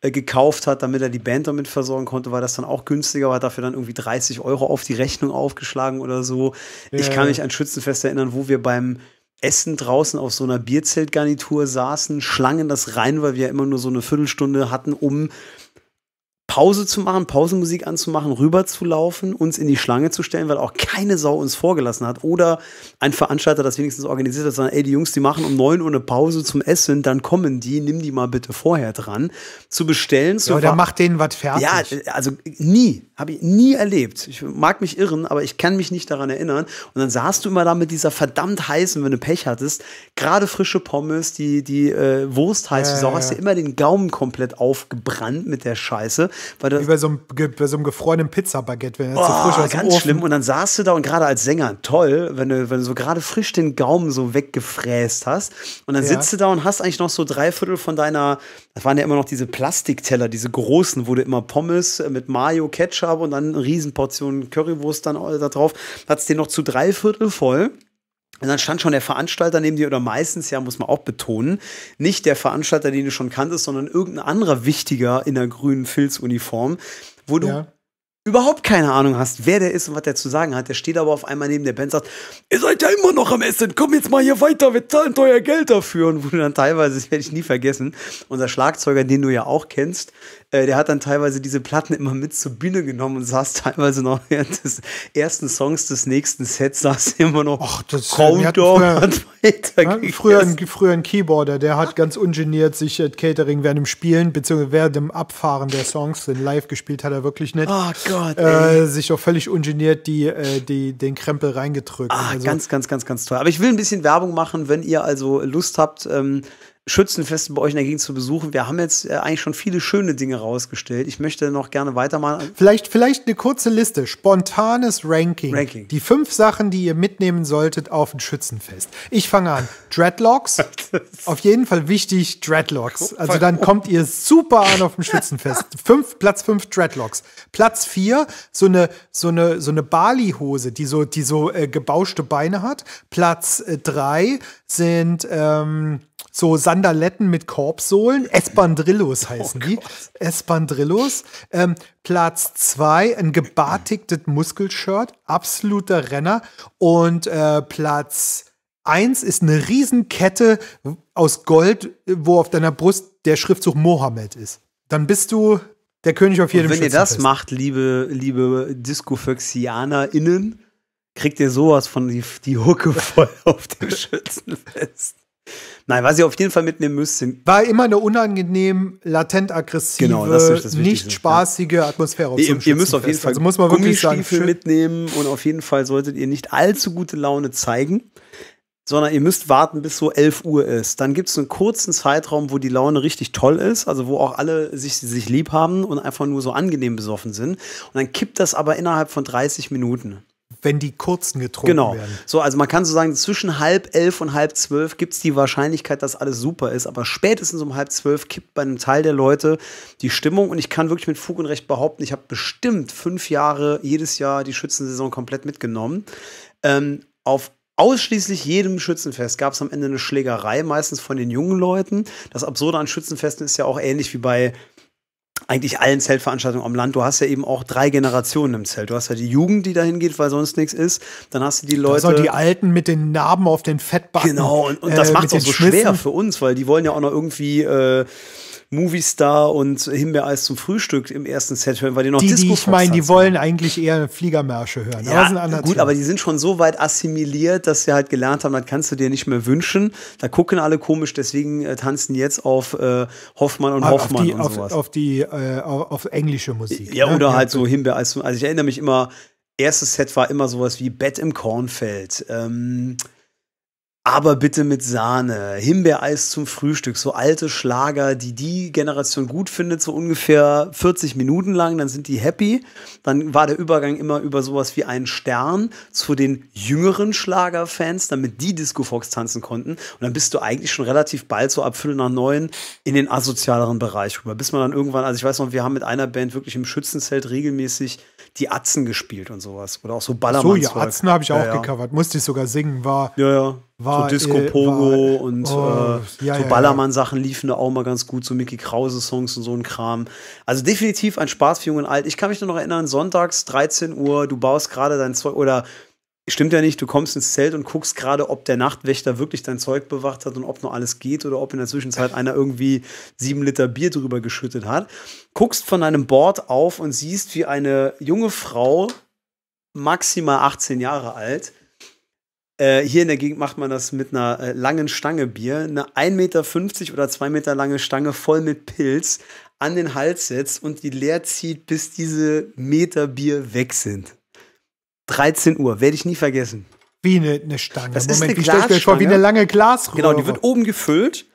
äh, gekauft hat, damit er die Band damit versorgen konnte, war das dann auch günstiger war, dafür dann irgendwie 30 Euro auf die Rechnung aufgeschlagen oder so. Ich kann mich an Schützenfest erinnern, wo wir beim Essen draußen auf so einer Bierzeltgarnitur saßen, Schlangen das rein, weil wir ja immer nur so eine Viertelstunde hatten, um Pause zu machen, Pausenmusik anzumachen, rüberzulaufen, uns in die Schlange zu stellen, weil auch keine Sau uns vorgelassen hat oder ein Veranstalter das wenigstens organisiert hat, sondern ey, die Jungs, die machen um 9 Uhr eine Pause zum Essen, dann kommen die, nimm die mal bitte vorher dran, zu bestellen. Zu ja, oder macht denen was fertig. Ja, also nie, habe ich nie erlebt. Ich mag mich irren, aber ich kann mich nicht daran erinnern. Und dann saßt du immer da mit dieser verdammt heißen, wenn du Pech hattest, gerade frische Pommes, die, die äh, Wurst heiß, äh, du hast ja immer den Gaumen komplett aufgebrannt mit der Scheiße. Weil das, Wie bei so einem, bei so einem gefrorenen Pizzabaguette, wenn er oh, so frisch aus ganz schlimm. Und dann saß du da und gerade als Sänger, toll, wenn du, wenn du so gerade frisch den Gaumen so weggefräst hast. Und dann ja. sitzt du da und hast eigentlich noch so drei Viertel von deiner, das waren ja immer noch diese Plastikteller, diese großen, wo du immer Pommes mit Mayo, Ketchup und dann eine Riesenportion Currywurst dann äh, da drauf, hat es dir noch zu drei Viertel voll. Und dann stand schon der Veranstalter neben dir, oder meistens, ja, muss man auch betonen, nicht der Veranstalter, den du schon kanntest, sondern irgendein anderer wichtiger in der grünen Filzuniform, wo du ja. überhaupt keine Ahnung hast, wer der ist und was der zu sagen hat. Der steht aber auf einmal neben der Band und sagt, ihr seid ja immer noch am Essen, komm jetzt mal hier weiter, wir zahlen teuer Geld dafür. Und wo du dann teilweise, das werde ich nie vergessen, unser Schlagzeuger, den du ja auch kennst, äh, der hat dann teilweise diese Platten immer mit zur Bühne genommen und saß teilweise noch während des ersten Songs des nächsten Sets, saß immer noch Ach, das, Countdown früher, hat weiter früher, ein, früher ein Keyboarder, der hat ganz ungeniert sich äh, Catering während dem Spielen, beziehungsweise während dem Abfahren der Songs, denn live gespielt hat er wirklich nicht, oh Gott, äh, sich auch völlig ungeniert die, äh, die, den Krempel reingedrückt. Ah, also, ganz, ganz, ganz, ganz toll. Aber ich will ein bisschen Werbung machen, wenn ihr also Lust habt, ähm, Schützenfesten bei euch in der Gegend zu besuchen. Wir haben jetzt äh, eigentlich schon viele schöne Dinge rausgestellt. Ich möchte noch gerne weitermachen. Vielleicht, vielleicht eine kurze Liste. Spontanes Ranking. Ranking. Die fünf Sachen, die ihr mitnehmen solltet auf ein Schützenfest. Ich fange an. Dreadlocks. auf jeden Fall wichtig, Dreadlocks. Also dann kommt ihr super an auf dem Schützenfest. fünf, Platz fünf Dreadlocks. Platz vier, so eine, so eine, so eine Bali-Hose, die so, die so äh, gebauschte Beine hat. Platz äh, drei sind ähm, so Sandaletten mit Korbsohlen, Espandrillos oh heißen oh die, Espandrillos. Ähm, Platz zwei ein gebartigtes Muskelshirt, absoluter Renner. Und äh, Platz eins ist eine Riesenkette aus Gold, wo auf deiner Brust der Schriftzug Mohammed ist. Dann bist du der König auf jedem Und Wenn ihr das macht, liebe, liebe DiscoFöxianerInnen, kriegt ihr sowas von die, die Hucke voll auf dem Schützenfest. Nein, was ihr auf jeden Fall mitnehmen müsst, sind. War immer eine unangenehm, latent aggressive, genau, das das nicht spaßige Atmosphäre. Auf ihr, ihr müsst auf jeden also Fall also muss man wirklich sagen, mitnehmen und auf jeden Fall solltet ihr nicht allzu gute Laune zeigen, sondern ihr müsst warten, bis so 11 Uhr ist. Dann gibt es einen kurzen Zeitraum, wo die Laune richtig toll ist, also wo auch alle sich, sich lieb haben und einfach nur so angenehm besoffen sind. Und dann kippt das aber innerhalb von 30 Minuten wenn die kurzen getrunken genau. werden. Genau. So, also man kann so sagen, zwischen halb elf und halb zwölf gibt es die Wahrscheinlichkeit, dass alles super ist, aber spätestens um halb zwölf kippt bei einem Teil der Leute die Stimmung und ich kann wirklich mit Fug und Recht behaupten, ich habe bestimmt fünf Jahre jedes Jahr die Schützensaison komplett mitgenommen. Ähm, auf ausschließlich jedem Schützenfest gab es am Ende eine Schlägerei, meistens von den jungen Leuten. Das Absurde an Schützenfesten ist ja auch ähnlich wie bei eigentlich allen Zeltveranstaltungen am Land. Du hast ja eben auch drei Generationen im Zelt. Du hast ja die Jugend, die dahin geht, weil sonst nichts ist. Dann hast du die Leute. Also die Alten mit den Narben auf den Fettbacken. Genau, und, und das äh, macht es auch so schwer für uns, weil die wollen ja auch noch irgendwie äh, Movie-Star und Himbeereis zum Frühstück im ersten Set hören, weil die noch die, Disco die ich meine, die wollen eigentlich eher Fliegermärsche hören. Ja, aber gut, Thema. aber die sind schon so weit assimiliert, dass sie halt gelernt haben, das kannst du dir nicht mehr wünschen. Da gucken alle komisch, deswegen äh, tanzen jetzt auf äh, Hoffmann und aber Hoffmann auf die, und auf, sowas. Auf die äh, auf, auf englische Musik. Ja, ne? oder ja, halt so Himbeereis. Also ich erinnere mich immer, erstes Set war immer sowas wie Bett im Kornfeld. Ähm, aber bitte mit Sahne, Himbeereis zum Frühstück, so alte Schlager, die die Generation gut findet, so ungefähr 40 Minuten lang, dann sind die happy. Dann war der Übergang immer über sowas wie einen Stern zu den jüngeren Schlagerfans, damit die Disco Fox tanzen konnten. Und dann bist du eigentlich schon relativ bald so ab Viertel nach neun in den asozialeren Bereich rüber, bis man dann irgendwann, also ich weiß noch, wir haben mit einer Band wirklich im Schützenzelt regelmäßig die Atzen gespielt und sowas oder auch so Ballermann. So, ja, Atzen habe ich auch ja, ja. gecovert, musste ich sogar singen, war ja, ja war, so äh, Disco Pogo war, oh, und oh, äh, ja, so ja, Ballermann-Sachen liefen da auch mal ganz gut, so Mickey Krause-Songs und so ein Kram. Also definitiv ein Spaß für Jung und Alt. Ich kann mich nur noch erinnern, sonntags 13 Uhr, du baust gerade dein Zeug oder stimmt ja nicht, du kommst ins Zelt und guckst gerade, ob der Nachtwächter wirklich dein Zeug bewacht hat und ob noch alles geht oder ob in der Zwischenzeit einer irgendwie sieben Liter Bier drüber geschüttet hat. Guckst von deinem Board auf und siehst, wie eine junge Frau, maximal 18 Jahre alt, äh, hier in der Gegend macht man das mit einer äh, langen Stange Bier, eine 1,50 Meter oder 2 Meter lange Stange voll mit Pilz an den Hals setzt und die leer zieht, bis diese Meter Bier weg sind. 13 Uhr, werde ich nie vergessen. Wie eine, eine Stange. Das Moment, ist eine wie Glasstange. Vor, wie eine lange Glasröhre. Genau, die wird oben gefüllt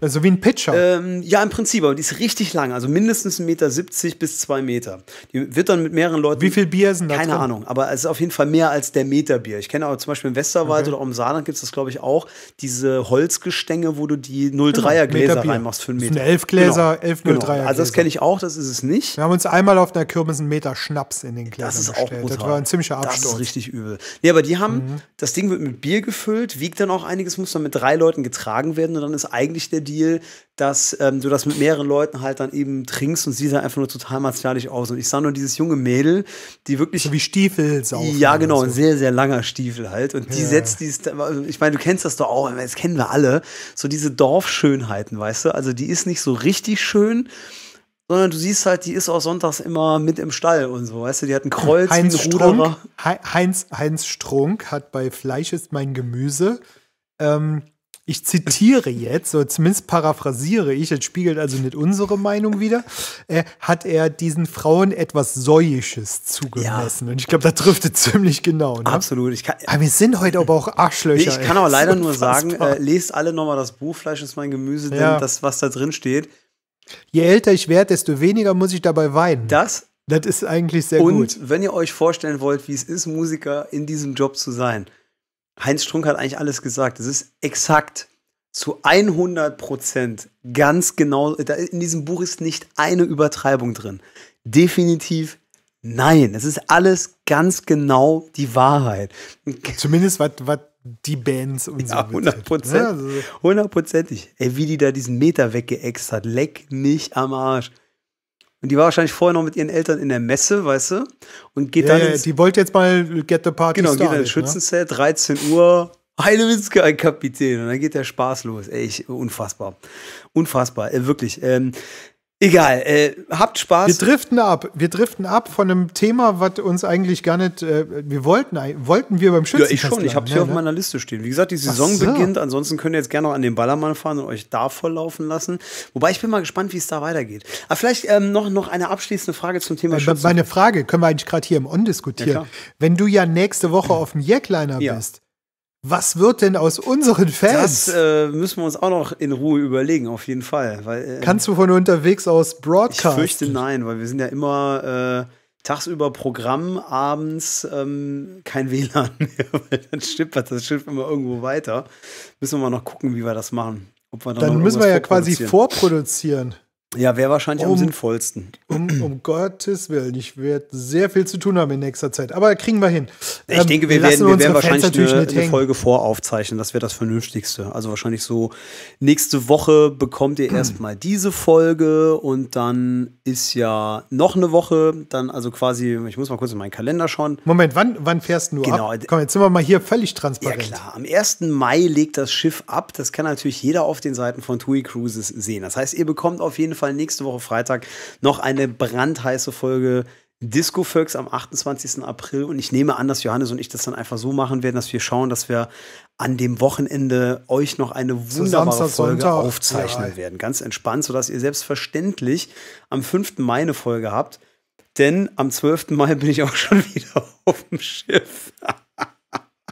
also wie ein Pitcher. Ähm, ja, im Prinzip, aber die ist richtig lang, also mindestens 1,70 Meter bis 2 Meter. Die wird dann mit mehreren Leuten. Wie viel Bier sind da? Keine drin? Ahnung, aber es ist auf jeden Fall mehr als der Meter Bier. Ich kenne aber zum Beispiel im Westerwald okay. oder auch im Saarland gibt es das, glaube ich, auch, diese Holzgestänge, wo du die 03er genau, Gläser genau. reinmachst für einen Meter. Das sind 11 genau. Gläser, genau. 11 03er. Also das kenne ich auch, das ist es nicht. Wir haben uns einmal auf einer Kürbis einen Meter Schnaps in den Gläsern das ist bestellt. Auch brutal. Das war ein ziemlicher Absturz. Das ist richtig übel. Nee, aber die haben, mhm. das Ding wird mit Bier gefüllt, wiegt dann auch einiges, muss dann mit drei Leuten getragen werden und dann ist eigentlich der Deal, dass ähm, du das mit mehreren Leuten halt dann eben trinkst und sie sah einfach nur total martialisch aus. Und ich sah nur dieses junge Mädel, die wirklich. So wie Stiefel saufen. Ja, genau, so. ein sehr, sehr langer Stiefel halt. Und die ja. setzt dieses, also ich meine, du kennst das doch auch, das kennen wir alle. So diese Dorfschönheiten, weißt du? Also die ist nicht so richtig schön sondern du siehst halt, die ist auch sonntags immer mit im Stall und so, weißt du, die hat ein Kreuz Heinz wie ein Strunk, Heinz, Heinz Strunk hat bei Fleisch ist mein Gemüse ähm, ich zitiere jetzt, oder zumindest paraphrasiere ich, es spiegelt also nicht unsere Meinung wieder, äh, hat er diesen Frauen etwas Säuisches zugemessen. Ja. Und ich glaube, da trifft es ziemlich genau. Ne? Absolut. Ich kann, aber wir sind heute aber auch Arschlöcher. ich kann aber leider nur sagen, äh, lest alle nochmal das Buch, Fleisch ist mein Gemüse, denn ja. das, was da drin steht. Je älter ich werde, desto weniger muss ich dabei weinen. Das das ist eigentlich sehr Und gut. Und wenn ihr euch vorstellen wollt, wie es ist, Musiker in diesem Job zu sein, Heinz Strunk hat eigentlich alles gesagt. Es ist exakt zu 100 Prozent ganz genau. In diesem Buch ist nicht eine Übertreibung drin. Definitiv nein. Es ist alles ganz genau die Wahrheit. Zumindest was die Bands und ja, so. Ne? Prozent. Also Hundertprozentig. Ey, wie die da diesen Meter weggeext hat. Leck mich am Arsch. Und die war wahrscheinlich vorher noch mit ihren Eltern in der Messe, weißt du? Und geht yeah, dann. Ins, die wollte jetzt mal Get the Party Genau, started, geht ins Schützenzelt, ne? 13 Uhr. Heile Witzke, ein Kapitän. Und dann geht der Spaß los. Ey, ich, unfassbar. Unfassbar, äh, wirklich. Ähm, Egal, äh, habt Spaß. Wir driften ab. Wir driften ab von einem Thema, was uns eigentlich gar nicht. Äh, wir wollten, wollten wir beim Schützen. Ja, ich schon. Ich habe es hier ne? auf meiner Liste stehen. Wie gesagt, die Saison so. beginnt. Ansonsten könnt ihr jetzt gerne noch an den Ballermann fahren und euch da volllaufen lassen. Wobei ich bin mal gespannt, wie es da weitergeht. Aber ah, vielleicht ähm, noch, noch eine abschließende Frage zum Thema äh, Schützenkast. Meine Frage können wir eigentlich gerade hier im On diskutieren. Ja, Wenn du ja nächste Woche auf dem Jackliner ja. bist was wird denn aus unseren Fans? Das äh, müssen wir uns auch noch in Ruhe überlegen, auf jeden Fall. Weil, äh, Kannst du von unterwegs aus broadcasten? Ich fürchte nein, weil wir sind ja immer äh, tagsüber Programm, abends ähm, kein WLAN mehr, weil dann schippert das Schiff immer irgendwo weiter. Müssen wir mal noch gucken, wie wir das machen. dann müssen wir ja quasi vorproduzieren. Ja, wäre wahrscheinlich um, am sinnvollsten. Um, um Gottes Willen, ich werde sehr viel zu tun haben in nächster Zeit. Aber kriegen wir hin. Ich ähm, denke, wir werden, wir werden wahrscheinlich eine, eine, Folge voraufzeichnen. Das wäre das Vernünftigste. Also wahrscheinlich so, nächste Woche bekommt ihr erstmal diese Folge und dann ist ja noch eine Woche. Dann also quasi, ich muss mal kurz in meinen Kalender schauen. Moment, wann, wann fährst du genau. ab? Komm, jetzt sind wir mal hier völlig transparent. Ja klar, am 1. Mai legt das Schiff ab. Das kann natürlich jeder auf den Seiten von TUI Cruises sehen. Das heißt, ihr bekommt auf jeden Fall Fall nächste Woche Freitag noch eine brandheiße Folge Disco Folks am 28. April und ich nehme an, dass Johannes und ich das dann einfach so machen werden, dass wir schauen, dass wir an dem Wochenende euch noch eine wunderbare Samstag, Folge Sonntag. aufzeichnen ja. werden. Ganz entspannt, sodass ihr selbstverständlich am 5. Mai eine Folge habt. Denn am 12. Mai bin ich auch schon wieder auf dem Schiff.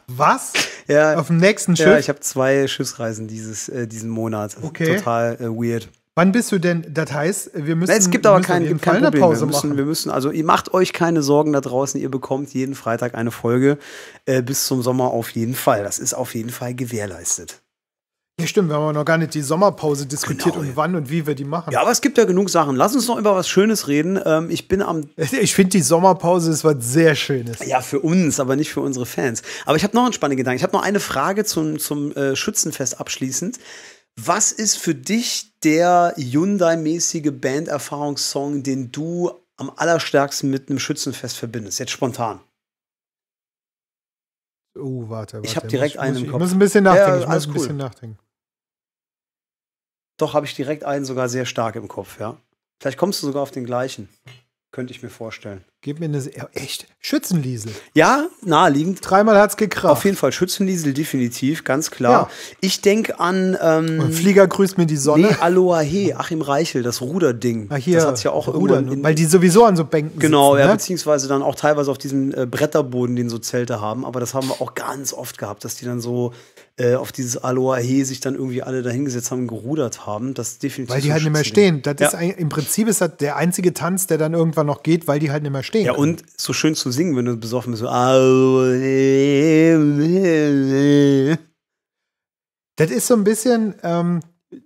Was? Ja, auf dem nächsten Schiff? Ja, ich habe zwei Schiffsreisen dieses, äh, diesen Monat. Okay. Total äh, weird. Wann bist du denn? Das heißt, wir müssen. Es gibt aber kein, gibt kein Problem. Pause wir müssen, machen. wir müssen, also ihr macht euch keine Sorgen da draußen. Ihr bekommt jeden Freitag eine Folge äh, bis zum Sommer auf jeden Fall. Das ist auf jeden Fall gewährleistet. Ja, stimmt. Wir haben noch gar nicht die Sommerpause diskutiert genau, und ja. wann und wie wir die machen. Ja, aber es gibt ja genug Sachen. Lass uns noch über was Schönes reden. Ähm, ich bin am. Ich finde die Sommerpause ist was sehr Schönes. Ja, für uns, aber nicht für unsere Fans. Aber ich habe noch einen spannenden Gedanken. Ich habe noch eine Frage zum, zum äh, Schützenfest abschließend. Was ist für dich der Hyundai-mäßige Banderfahrungssong, den du am allerstärksten mit einem Schützenfest verbindest? Jetzt spontan. Oh, warte, warte. Ich habe direkt muss, einen muss, im Kopf. Ich muss ein bisschen nachdenken. Ja, ich muss ein cool. bisschen nachdenken. Doch, habe ich direkt einen sogar sehr stark im Kopf, ja. Vielleicht kommst du sogar auf den gleichen könnte ich mir vorstellen. Gib mir eine echt Schützenliesel. Ja, naheliegend. Dreimal hat es gekracht. Auf jeden Fall Schützenliesel definitiv, ganz klar. Ja. Ich denke an ähm, Und Flieger grüßt mir die Sonne. Nee, Aloahe, Achim Reichel, das Ruderding. Ach, hier, das hat's ja auch Rudern, in, weil die sowieso an so Bänken Genau, sitzen, ja, ne? beziehungsweise dann auch teilweise auf diesem äh, Bretterboden, den so Zelte haben, aber das haben wir auch ganz oft gehabt, dass die dann so äh, auf dieses Aloha sich dann irgendwie alle dahingesetzt haben, gerudert haben. Das definitiv. Weil die halt nicht mehr stehen. Das ja. ist ein, Im Prinzip ist das der einzige Tanz, der dann irgendwann noch geht, weil die halt nicht mehr stehen. Ja, und so schön zu singen, wenn du besoffen bist. das ist so ein bisschen, ähm,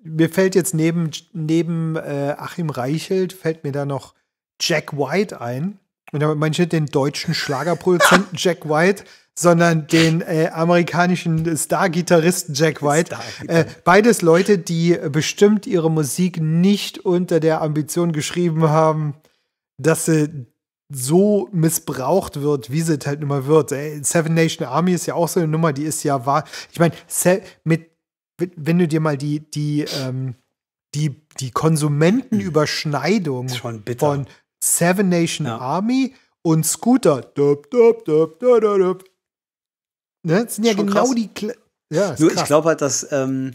mir fällt jetzt neben, neben äh, Achim Reichelt, fällt mir da noch Jack White ein. Und damit meine ich den deutschen Schlagerproduzenten Jack White, sondern den äh, amerikanischen Star-Gitarristen Jack White. Star äh, beides Leute, die bestimmt ihre Musik nicht unter der Ambition geschrieben haben, dass sie so missbraucht wird, wie sie halt nun mal wird. Ey, äh, Seven Nation Army ist ja auch so eine Nummer, die ist ja wahr. Ich meine, mit wenn du dir mal die die ähm, die die Konsumentenüberschneidung von Seven Nation ja. Army und Scooter Ne? Das sind ja Schon genau krass. die. Kle ja, Nur krass. ich glaube halt, dass ähm,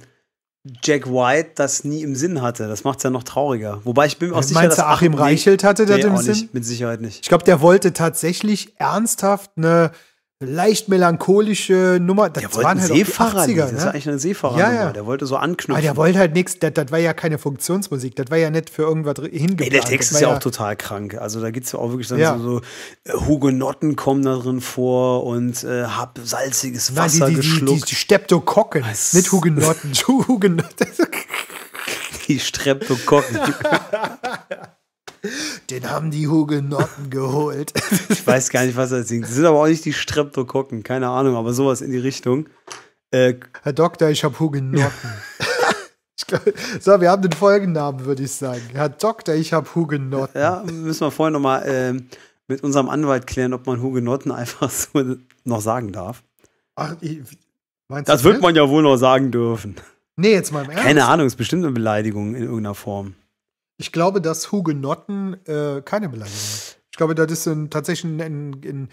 Jack White das nie im Sinn hatte. Das macht es ja noch trauriger. Wobei ich bin mir auch äh, sicher, dass. meinst du, Achim Reichelt hatte nee, das im Sinn? Nicht, mit Sicherheit nicht. Ich glaube, der wollte tatsächlich ernsthaft eine leicht melancholische Nummer. Das der waren halt Seefahrer, 80er, Das ist ne? eigentlich eine Seefahrer. Ja, ja. Der wollte so anknüpfen. Aber der wollte halt nichts. Das, das war ja keine Funktionsmusik. Das war ja nicht für irgendwas hingeplant. Ey, der Text ist ja, auch total krank. Also da gibt es ja auch wirklich ja. so, so äh, Hugenotten kommen da drin vor und äh, hab salziges Wasser Nein, die, die, geschluckt. Die, die, die Steptokokken. Nicht Hugenotten. Hugenotten. die Streptokokken. Den haben die Hugenotten geholt. ich weiß gar nicht, was er singt. Das sind aber auch nicht die Streptokokken, keine Ahnung, aber sowas in die Richtung. Äh, Herr Doktor, ich habe Hugenotten. so, wir haben den Folgennamen, würde ich sagen. Herr Doktor, ich habe Hugenotten. Ja, müssen wir vorher nochmal äh, mit unserem Anwalt klären, ob man Hugenotten einfach so noch sagen darf. Ach, ich, meinst das du wird nicht? man ja wohl noch sagen dürfen. Nee, jetzt mal im Ernst. Keine Ahnung, ist bestimmt eine Beleidigung in irgendeiner Form. Ich glaube, dass Hugenotten äh, keine Beleidigung ist. Ich glaube, das ist ein, tatsächlich ein, ein, ein,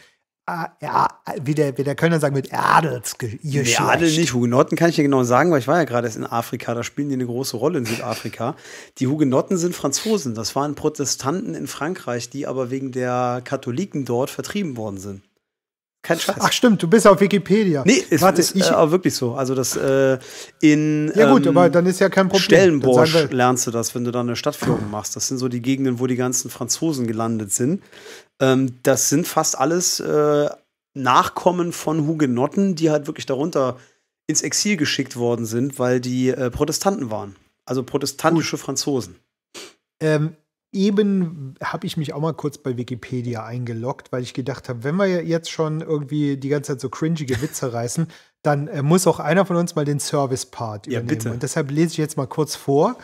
ah, ja, wie der, wie der Kölner sagt, mit Adelsgeschlecht. Nee, Adel nicht. Hugenotten kann ich dir genau sagen, weil ich war ja gerade erst in Afrika, da spielen die eine große Rolle in Südafrika. Die Hugenotten sind Franzosen. Das waren Protestanten in Frankreich, die aber wegen der Katholiken dort vertrieben worden sind. Kein Scheiß. Ach stimmt, du bist auf Wikipedia. Nee, es Warte, ist ich, äh, wirklich so. Also das äh, in ja gut, ähm, aber dann ist ja kein Problem. Stellenbosch lernst du das, wenn du da eine Stadtführung machst. Das sind so die Gegenden, wo die ganzen Franzosen gelandet sind. Ähm, das sind fast alles äh, Nachkommen von Hugenotten, die halt wirklich darunter ins Exil geschickt worden sind, weil die äh, Protestanten waren. Also protestantische gut. Franzosen. Ähm, eben habe ich mich auch mal kurz bei Wikipedia eingeloggt, weil ich gedacht habe, wenn wir jetzt schon irgendwie die ganze Zeit so cringige Witze reißen, dann äh, muss auch einer von uns mal den Service-Part ja, übernehmen. Bitte. Und deshalb lese ich jetzt mal kurz vor.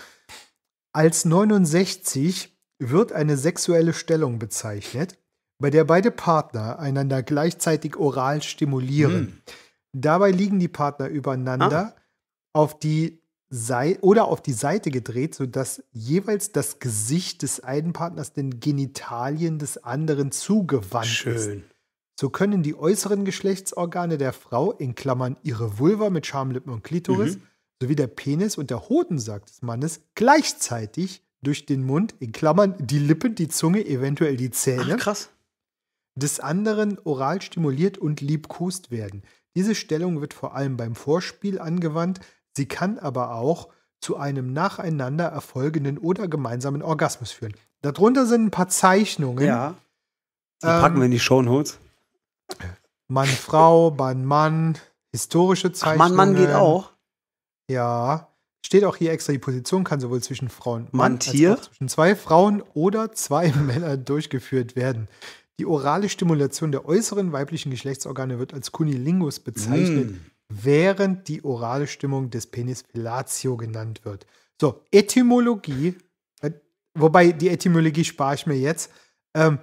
Als 69 wird eine sexuelle Stellung bezeichnet, bei der beide Partner einander gleichzeitig oral stimulieren. Hm. Dabei liegen die Partner übereinander ah. auf die Sei oder auf die Seite gedreht, sodass jeweils das Gesicht des einen Partners den Genitalien des anderen zugewandt ist. So können die äußeren Geschlechtsorgane der Frau, in Klammern ihre Vulva mit Schamlippen und Klitoris, mhm. sowie der Penis und der Hodensack des Mannes gleichzeitig durch den Mund, in Klammern die Lippen, die Zunge, eventuell die Zähne, Ach, krass. des anderen oral stimuliert und liebkost werden. Diese Stellung wird vor allem beim Vorspiel angewandt, Sie kann aber auch zu einem nacheinander erfolgenden oder gemeinsamen Orgasmus führen. Darunter sind ein paar Zeichnungen. Ja. Die ähm, packen ähm, wir in die Shownotes. Mann, Frau, Mann, Mann, historische Zeichnungen. Ach, Mann, Mann geht auch. Ja. Steht auch hier extra, die Position kann sowohl zwischen Frauen und Mann, Tier. Als auch zwischen zwei Frauen oder zwei Männern durchgeführt werden. Die orale Stimulation der äußeren weiblichen Geschlechtsorgane wird als Kunilingus bezeichnet. Mm während die orale Stimmung des Penis Pilatio genannt wird. So, Etymologie, äh, wobei die Etymologie spare ich mir jetzt. Ähm,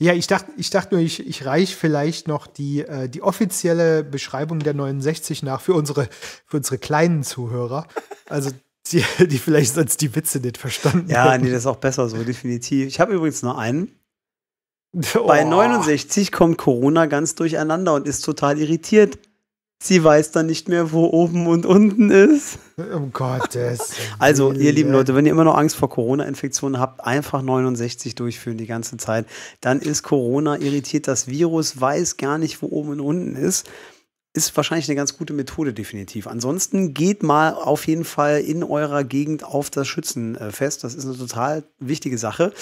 ja, ich dachte, ich dachte nur, ich, ich reiche vielleicht noch die, äh, die offizielle Beschreibung der 69 nach für unsere, für unsere kleinen Zuhörer. Also die, die vielleicht sonst die Witze nicht verstanden ja, haben. Ja, nee, das ist auch besser so, definitiv. Ich habe übrigens nur einen. Oh. Bei 69 kommt Corona ganz durcheinander und ist total irritiert. Sie weiß dann nicht mehr, wo oben und unten ist. Um Gottes. also, ihr lieben Leute, wenn ihr immer noch Angst vor Corona-Infektionen habt, einfach 69 durchführen die ganze Zeit. Dann ist Corona irritiert. Das Virus weiß gar nicht, wo oben und unten ist ist wahrscheinlich eine ganz gute Methode, definitiv. Ansonsten geht mal auf jeden Fall in eurer Gegend auf das Schützenfest. Das ist eine total wichtige Sache.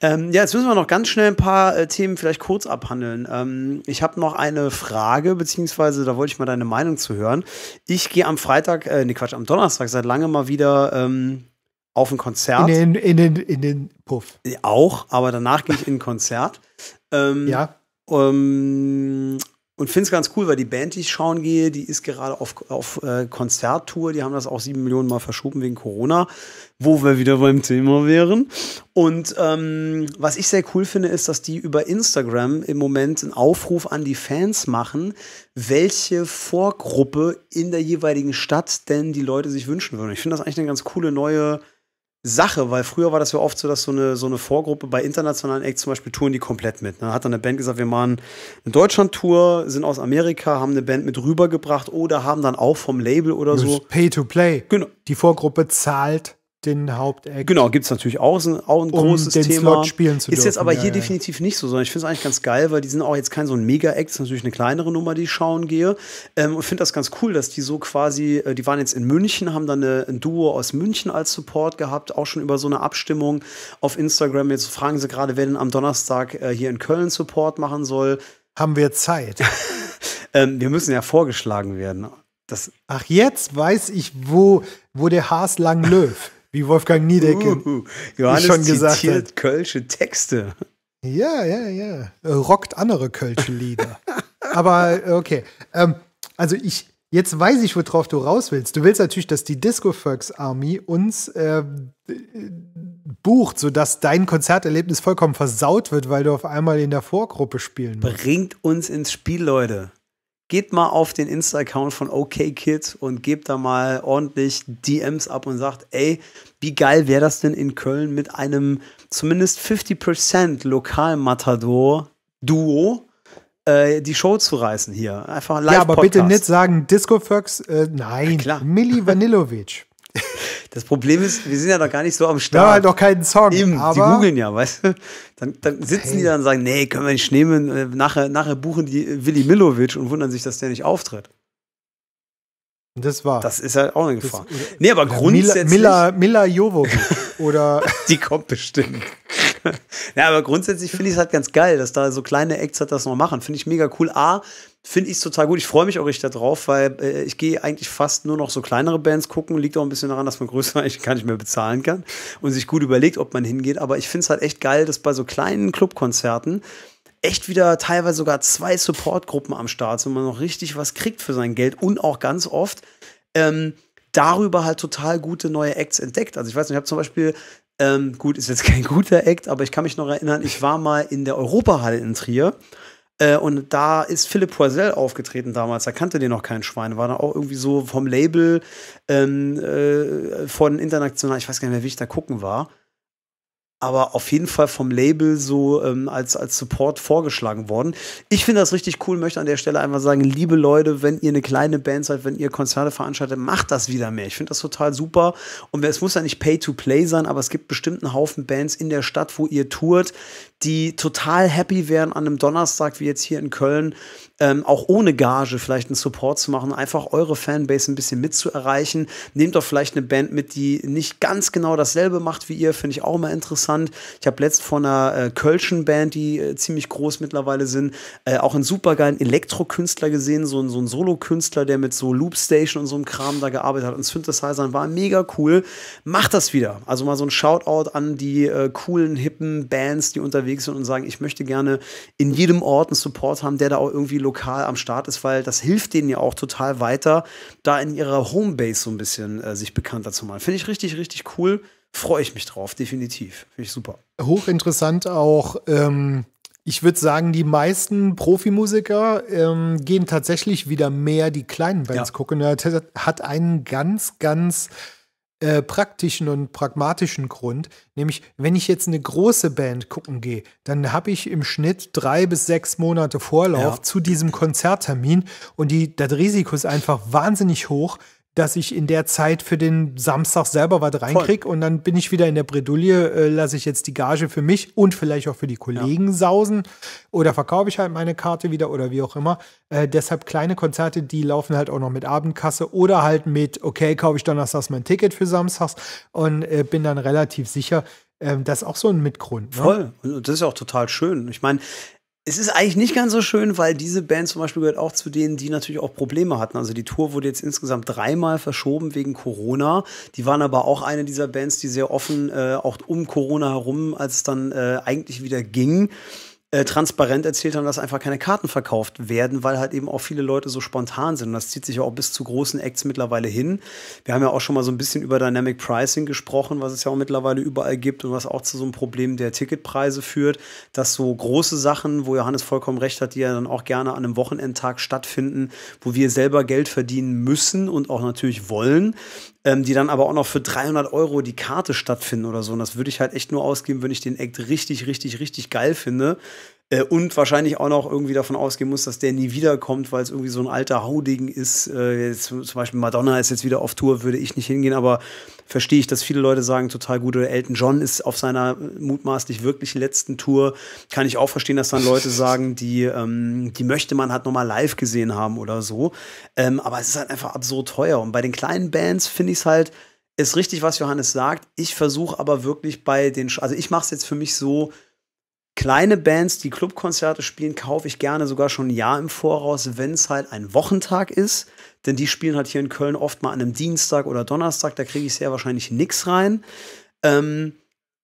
Ähm, ja, jetzt müssen wir noch ganz schnell ein paar äh, Themen vielleicht kurz abhandeln. Ähm, ich habe noch eine Frage, beziehungsweise da wollte ich mal deine Meinung zu hören. Ich gehe am Freitag, äh, nee, Quatsch, am Donnerstag seit langem mal wieder. Ähm, auf ein Konzert. In den, in den, in den Puff. Auch, aber danach gehe ich in ein Konzert. Ähm, ja. Um, ähm, und finde es ganz cool, weil die Band, die ich schauen gehe, die ist gerade auf, auf äh, Konzerttour. Die haben das auch sieben Millionen Mal verschoben wegen Corona, wo wir wieder beim Thema wären. Und ähm, was ich sehr cool finde, ist, dass die über Instagram im Moment einen Aufruf an die Fans machen, welche Vorgruppe in der jeweiligen Stadt denn die Leute sich wünschen würden. Ich finde das eigentlich eine ganz coole neue Sache, weil früher war das ja oft so, dass so eine, so eine Vorgruppe bei internationalen Acts zum Beispiel touren die komplett mit. Ne? Dann hat dann eine Band gesagt, wir machen eine Deutschland-Tour, sind aus Amerika, haben eine Band mit rübergebracht oder haben dann auch vom Label oder das so. Pay to play. Genau. Die Vorgruppe zahlt den Haupteck. Genau, gibt es natürlich auch, ein, auch ein um großes den Thema. Slot spielen zu ist dürfen. jetzt aber ja, hier ja. definitiv nicht so, sondern ich finde es eigentlich ganz geil, weil die sind auch jetzt kein so ein Mega-Act, ist natürlich eine kleinere Nummer, die ich schauen gehe. Ähm, und finde das ganz cool, dass die so quasi, äh, die waren jetzt in München, haben dann eine, ein Duo aus München als Support gehabt, auch schon über so eine Abstimmung auf Instagram. Jetzt fragen sie gerade, wer denn am Donnerstag äh, hier in Köln Support machen soll. Haben wir Zeit? ähm, wir müssen ja vorgeschlagen werden. Das Ach, jetzt weiß ich, wo, wo der Haas lang löw. wie Wolfgang Niedecke uh, Johannes schon gesagt hat. kölsche Texte. Ja, ja, ja. Äh, rockt andere kölsche Lieder. Aber äh, okay. Ähm, also ich, jetzt weiß ich, worauf du raus willst. Du willst natürlich, dass die Disco Folks Army uns äh, bucht, sodass dein Konzerterlebnis vollkommen versaut wird, weil du auf einmal in der Vorgruppe spielen musst. Bringt uns ins Spiel, Leute geht mal auf den Insta-Account von OKKid okay und gebt da mal ordentlich DMs ab und sagt, ey, wie geil wäre das denn in Köln mit einem zumindest 50% Lokal-Matador-Duo äh, die Show zu reißen hier. Einfach live -Podcast. Ja, aber bitte nicht sagen Disco Fox, äh, nein, Na klar. Milli Vanillovic. Das Problem ist, wir sind ja noch gar nicht so am Start. Ja, haben noch keinen Song. Eben, die googeln ja, weißt du? Dann, dann sitzen hey. die dann und sagen, nee, können wir nicht nehmen. Äh, nachher, nachher buchen die Willy Milovic und wundern sich, dass der nicht auftritt. Das war. Das ist halt auch eine Gefahr. Das, nee, aber grundsätzlich. Mila, Mila, Mila Jovovic. Oder. die kommt bestimmt ja, aber grundsätzlich finde ich es halt ganz geil, dass da so kleine Acts halt das noch machen. Finde ich mega cool. A, finde ich es total gut. Ich freue mich auch richtig darauf, weil äh, ich gehe eigentlich fast nur noch so kleinere Bands gucken. Liegt auch ein bisschen daran, dass man größer eigentlich gar nicht mehr bezahlen kann und sich gut überlegt, ob man hingeht. Aber ich finde es halt echt geil, dass bei so kleinen Clubkonzerten echt wieder teilweise sogar zwei Supportgruppen am Start sind, man noch richtig was kriegt für sein Geld und auch ganz oft. Ähm, darüber halt total gute neue Acts entdeckt. Also ich weiß nicht, ich habe zum Beispiel ähm, gut, ist jetzt kein guter Act, aber ich kann mich noch erinnern, ich war mal in der Europahalle in Trier. Äh, und da ist Philipp Poisel aufgetreten damals. Da kannte den noch kein Schwein. War da auch irgendwie so vom Label ähm, äh, von international, ich weiß gar nicht mehr, wie ich da gucken war aber auf jeden Fall vom Label so ähm, als, als Support vorgeschlagen worden. Ich finde das richtig cool, möchte an der Stelle einfach sagen, liebe Leute, wenn ihr eine kleine Band seid, wenn ihr Konzerte veranstaltet, macht das wieder mehr. Ich finde das total super. Und es muss ja nicht Pay-to-Play sein, aber es gibt bestimmt einen Haufen Bands in der Stadt, wo ihr tourt, die total happy wären an einem Donnerstag, wie jetzt hier in Köln, ähm, auch ohne Gage vielleicht einen Support zu machen, einfach eure Fanbase ein bisschen mitzuerreichen. Nehmt doch vielleicht eine Band mit, die nicht ganz genau dasselbe macht wie ihr, finde ich auch immer interessant. Ich habe letzt von einer äh, Kölschen Band, die äh, ziemlich groß mittlerweile sind, äh, auch einen supergeilen Elektrokünstler gesehen, so, so einen Solokünstler, der mit so Loopstation und so einem Kram da gearbeitet hat und Synthesizern war mega cool. Macht das wieder. Also mal so ein Shoutout an die äh, coolen, hippen Bands, die unterwegs sind und sagen, ich möchte gerne in jedem Ort einen Support haben, der da auch irgendwie lokal am Start ist, weil das hilft denen ja auch total weiter, da in ihrer Homebase so ein bisschen äh, sich bekannter zu machen. Finde ich richtig, richtig cool. Freue ich mich drauf, definitiv. Finde ich super. Hochinteressant auch. Ähm ich würde sagen, die meisten Profimusiker ähm, gehen tatsächlich wieder mehr die kleinen Bands ja. gucken. Er hat einen ganz, ganz äh, praktischen und pragmatischen Grund, nämlich wenn ich jetzt eine große Band gucken gehe, dann habe ich im Schnitt drei bis sechs Monate Vorlauf ja. zu diesem Konzerttermin und die, das Risiko ist einfach wahnsinnig hoch, dass ich in der Zeit für den Samstag selber was reinkriege und dann bin ich wieder in der Bredouille, äh, lasse ich jetzt die Gage für mich und vielleicht auch für die Kollegen ja. sausen oder verkaufe ich halt meine Karte wieder oder wie auch immer. Äh, deshalb kleine Konzerte, die laufen halt auch noch mit Abendkasse oder halt mit, okay, kaufe ich donnerstags mein Ticket für samstags und äh, bin dann relativ sicher, ähm, das ist auch so ein Mitgrund. Ne? Voll. Und das ist auch total schön. Ich meine, es ist eigentlich nicht ganz so schön, weil diese Band zum Beispiel gehört auch zu denen, die natürlich auch Probleme hatten. Also die Tour wurde jetzt insgesamt dreimal verschoben wegen Corona. Die waren aber auch eine dieser Bands, die sehr offen äh, auch um Corona herum, als es dann äh, eigentlich wieder ging, äh, transparent erzählt haben, dass einfach keine Karten verkauft werden, weil halt eben auch viele Leute so spontan sind. Und das zieht sich ja auch bis zu großen Acts mittlerweile hin. Wir haben ja auch schon mal so ein bisschen über Dynamic Pricing gesprochen, was es ja auch mittlerweile überall gibt und was auch zu so einem Problem der Ticketpreise führt, dass so große Sachen, wo Johannes vollkommen recht hat, die ja dann auch gerne an einem Wochenendtag stattfinden, wo wir selber Geld verdienen müssen und auch natürlich wollen, ähm, die dann aber auch noch für 300 Euro die Karte stattfinden oder so. Und das würde ich halt echt nur ausgeben, wenn ich den Act richtig, richtig, richtig geil finde. Äh, und wahrscheinlich auch noch irgendwie davon ausgehen muss, dass der nie wiederkommt, weil es irgendwie so ein alter Haudegen ist. Äh, jetzt, zum Beispiel Madonna ist jetzt wieder auf Tour, würde ich nicht hingehen, aber verstehe ich, dass viele Leute sagen, total gut. Oder Elton John ist auf seiner mutmaßlich wirklich letzten Tour. Kann ich auch verstehen, dass dann Leute sagen, die, ähm, die möchte man halt nochmal live gesehen haben oder so. Ähm, aber es ist halt einfach absurd teuer. Und bei den kleinen Bands finde ich es halt, ist richtig, was Johannes sagt. Ich versuche aber wirklich bei den, also ich mache es jetzt für mich so, Kleine Bands, die Clubkonzerte spielen, kaufe ich gerne sogar schon ein Jahr im Voraus, wenn es halt ein Wochentag ist. Denn die spielen halt hier in Köln oft mal an einem Dienstag oder Donnerstag, da kriege ich sehr wahrscheinlich nichts rein. Ähm,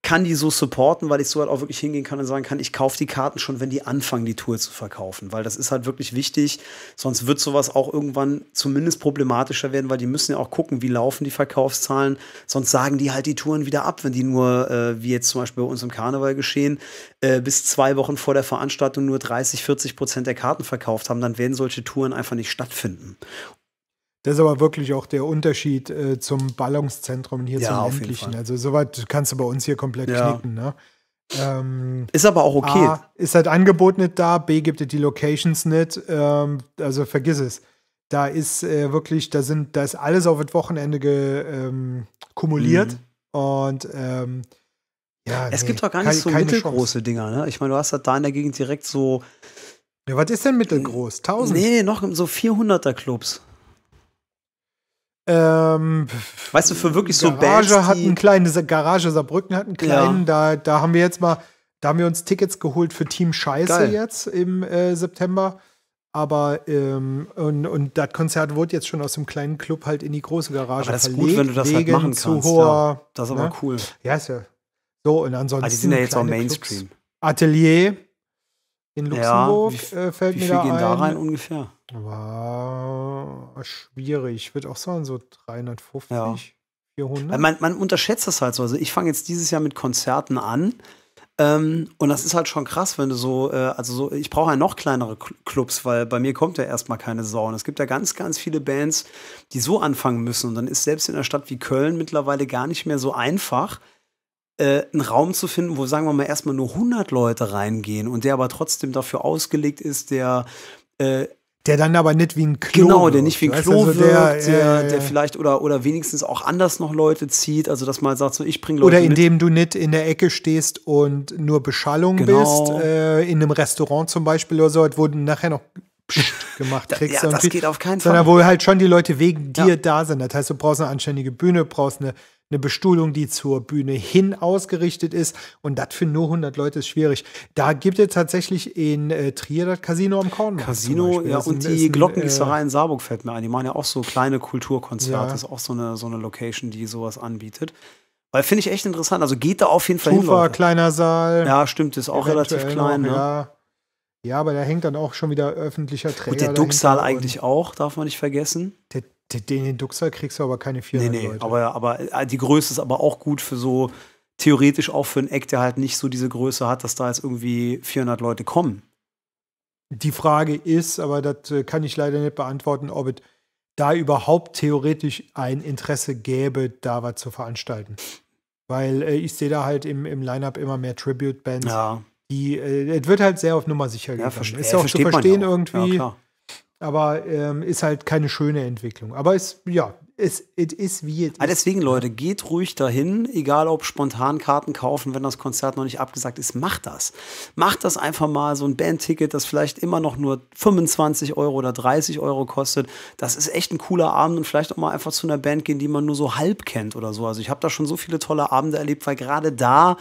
kann die so supporten, weil ich so halt auch wirklich hingehen kann und sagen kann, ich kaufe die Karten schon, wenn die anfangen, die Tour zu verkaufen, weil das ist halt wirklich wichtig. Sonst wird sowas auch irgendwann zumindest problematischer werden, weil die müssen ja auch gucken, wie laufen die Verkaufszahlen. Sonst sagen die halt die Touren wieder ab, wenn die nur, äh, wie jetzt zum Beispiel bei uns im Karneval geschehen, äh, bis zwei Wochen vor der Veranstaltung nur 30, 40 Prozent der Karten verkauft haben, dann werden solche Touren einfach nicht stattfinden. Das ist aber wirklich auch der Unterschied äh, zum Ballungszentrum hier ja, zum ländlichen. Also soweit kannst du bei uns hier komplett ja. knicken. Ne? Ähm, ist aber auch okay. A, ist halt Angebot nicht da, B gibt es die Locations nicht. Ähm, also vergiss es. Da ist äh, wirklich, da sind, da ist alles auf das Wochenende ge, ähm, kumuliert. Mhm. Und ähm, ja, es nee, gibt doch gar nicht so mittelgroße Chance. Dinger, ne? Ich meine, du hast halt da in der Gegend direkt so. Ja, was ist denn mittelgroß? 1000? Äh, nee, noch so 400er Clubs. Ähm, weißt du, für wirklich so Garage Bands, hat einen kleinen, Garage Saarbrücken hat einen kleinen, ja. da, da haben wir jetzt mal, da haben wir uns Tickets geholt für Team Scheiße Geil. jetzt im äh, September. Aber ähm, und, und das Konzert wurde jetzt schon aus dem kleinen Club halt in die große Garage aber das verlegt. Ist gut, wenn du das halt machen zu Hoher, ja. Das ist aber ne? cool. Ja, ist ja. So, und ansonsten. Also die sind ja jetzt auch Mainstream. Clubs. Atelier, in Luxemburg ja, wie, äh, fällt wie mir viel da gehen ein, da rein ungefähr? War schwierig. Ich würde auch sagen, so 350, ja. 400. Äh, man, man unterschätzt das halt so. Also ich fange jetzt dieses Jahr mit Konzerten an. Ähm, und das ist halt schon krass, wenn du so, äh, also so, ich brauche ja noch kleinere Clubs, weil bei mir kommt ja erstmal keine Sau. Und es gibt ja ganz, ganz viele Bands, die so anfangen müssen. Und dann ist selbst in einer Stadt wie Köln mittlerweile gar nicht mehr so einfach, äh, einen Raum zu finden, wo, sagen wir mal, erstmal nur 100 Leute reingehen und der aber trotzdem dafür ausgelegt ist, der. Äh, der dann aber nicht wie ein Klo Genau, der nicht wie ein Klo also wirkt, der, der, ja, der, vielleicht oder, oder wenigstens auch anders noch Leute zieht, also dass man sagt, so ich bringe Leute Oder indem mit. du nicht in der Ecke stehst und nur Beschallung genau. bist, äh, in einem Restaurant zum Beispiel oder so, halt, wo du nachher noch gemacht kriegst. ja, das geht auf keinen Fall. Sondern wo halt schon die Leute wegen dir ja. da sind. Das heißt, du brauchst eine anständige Bühne, brauchst eine eine Bestuhlung, die zur Bühne hin ausgerichtet ist. Und das für nur 100 Leute ist schwierig. Da gibt es tatsächlich in äh, Trier das Casino am Korn. Casino, ja, und ein, die Glockengießerei äh, in Saarburg fällt mir ein. Die machen ja auch so kleine Kulturkonzerte. Ja. ist auch so eine, so eine Location, die sowas anbietet. Weil finde ich echt interessant. Also geht da auf jeden Fall Tufa, hin. kleiner Saal. Ja, stimmt, ist auch relativ klein. Noch, ne? ja. ja. aber da hängt dann auch schon wieder öffentlicher Träger. Und der Ducksaal eigentlich auch, darf man nicht vergessen. Der den, den Duxer kriegst du aber keine vier. Nee, nee, aber, aber äh, die Größe ist aber auch gut für so, theoretisch auch für einen Eck, der halt nicht so diese Größe hat, dass da jetzt irgendwie 400 Leute kommen. Die Frage ist, aber das äh, kann ich leider nicht beantworten, ob es da überhaupt theoretisch ein Interesse gäbe, da was zu veranstalten. Weil äh, ich sehe da halt im, im Line-Up immer mehr Tribute-Bands. Ja. Die, äh, es wird halt sehr auf Nummer sicher gegangen. ja, Ist ja auch zu verstehen auch. irgendwie. Ja, klar. Aber ähm, ist halt keine schöne Entwicklung. Aber ist, ja, es it is wie es ah, ist. Deswegen, Leute, geht ruhig dahin, egal ob spontan Karten kaufen, wenn das Konzert noch nicht abgesagt ist, macht das. Macht das einfach mal, so ein Bandticket, das vielleicht immer noch nur 25 Euro oder 30 Euro kostet. Das ist echt ein cooler Abend und vielleicht auch mal einfach zu einer Band gehen, die man nur so halb kennt oder so. Also ich habe da schon so viele tolle Abende erlebt, weil gerade da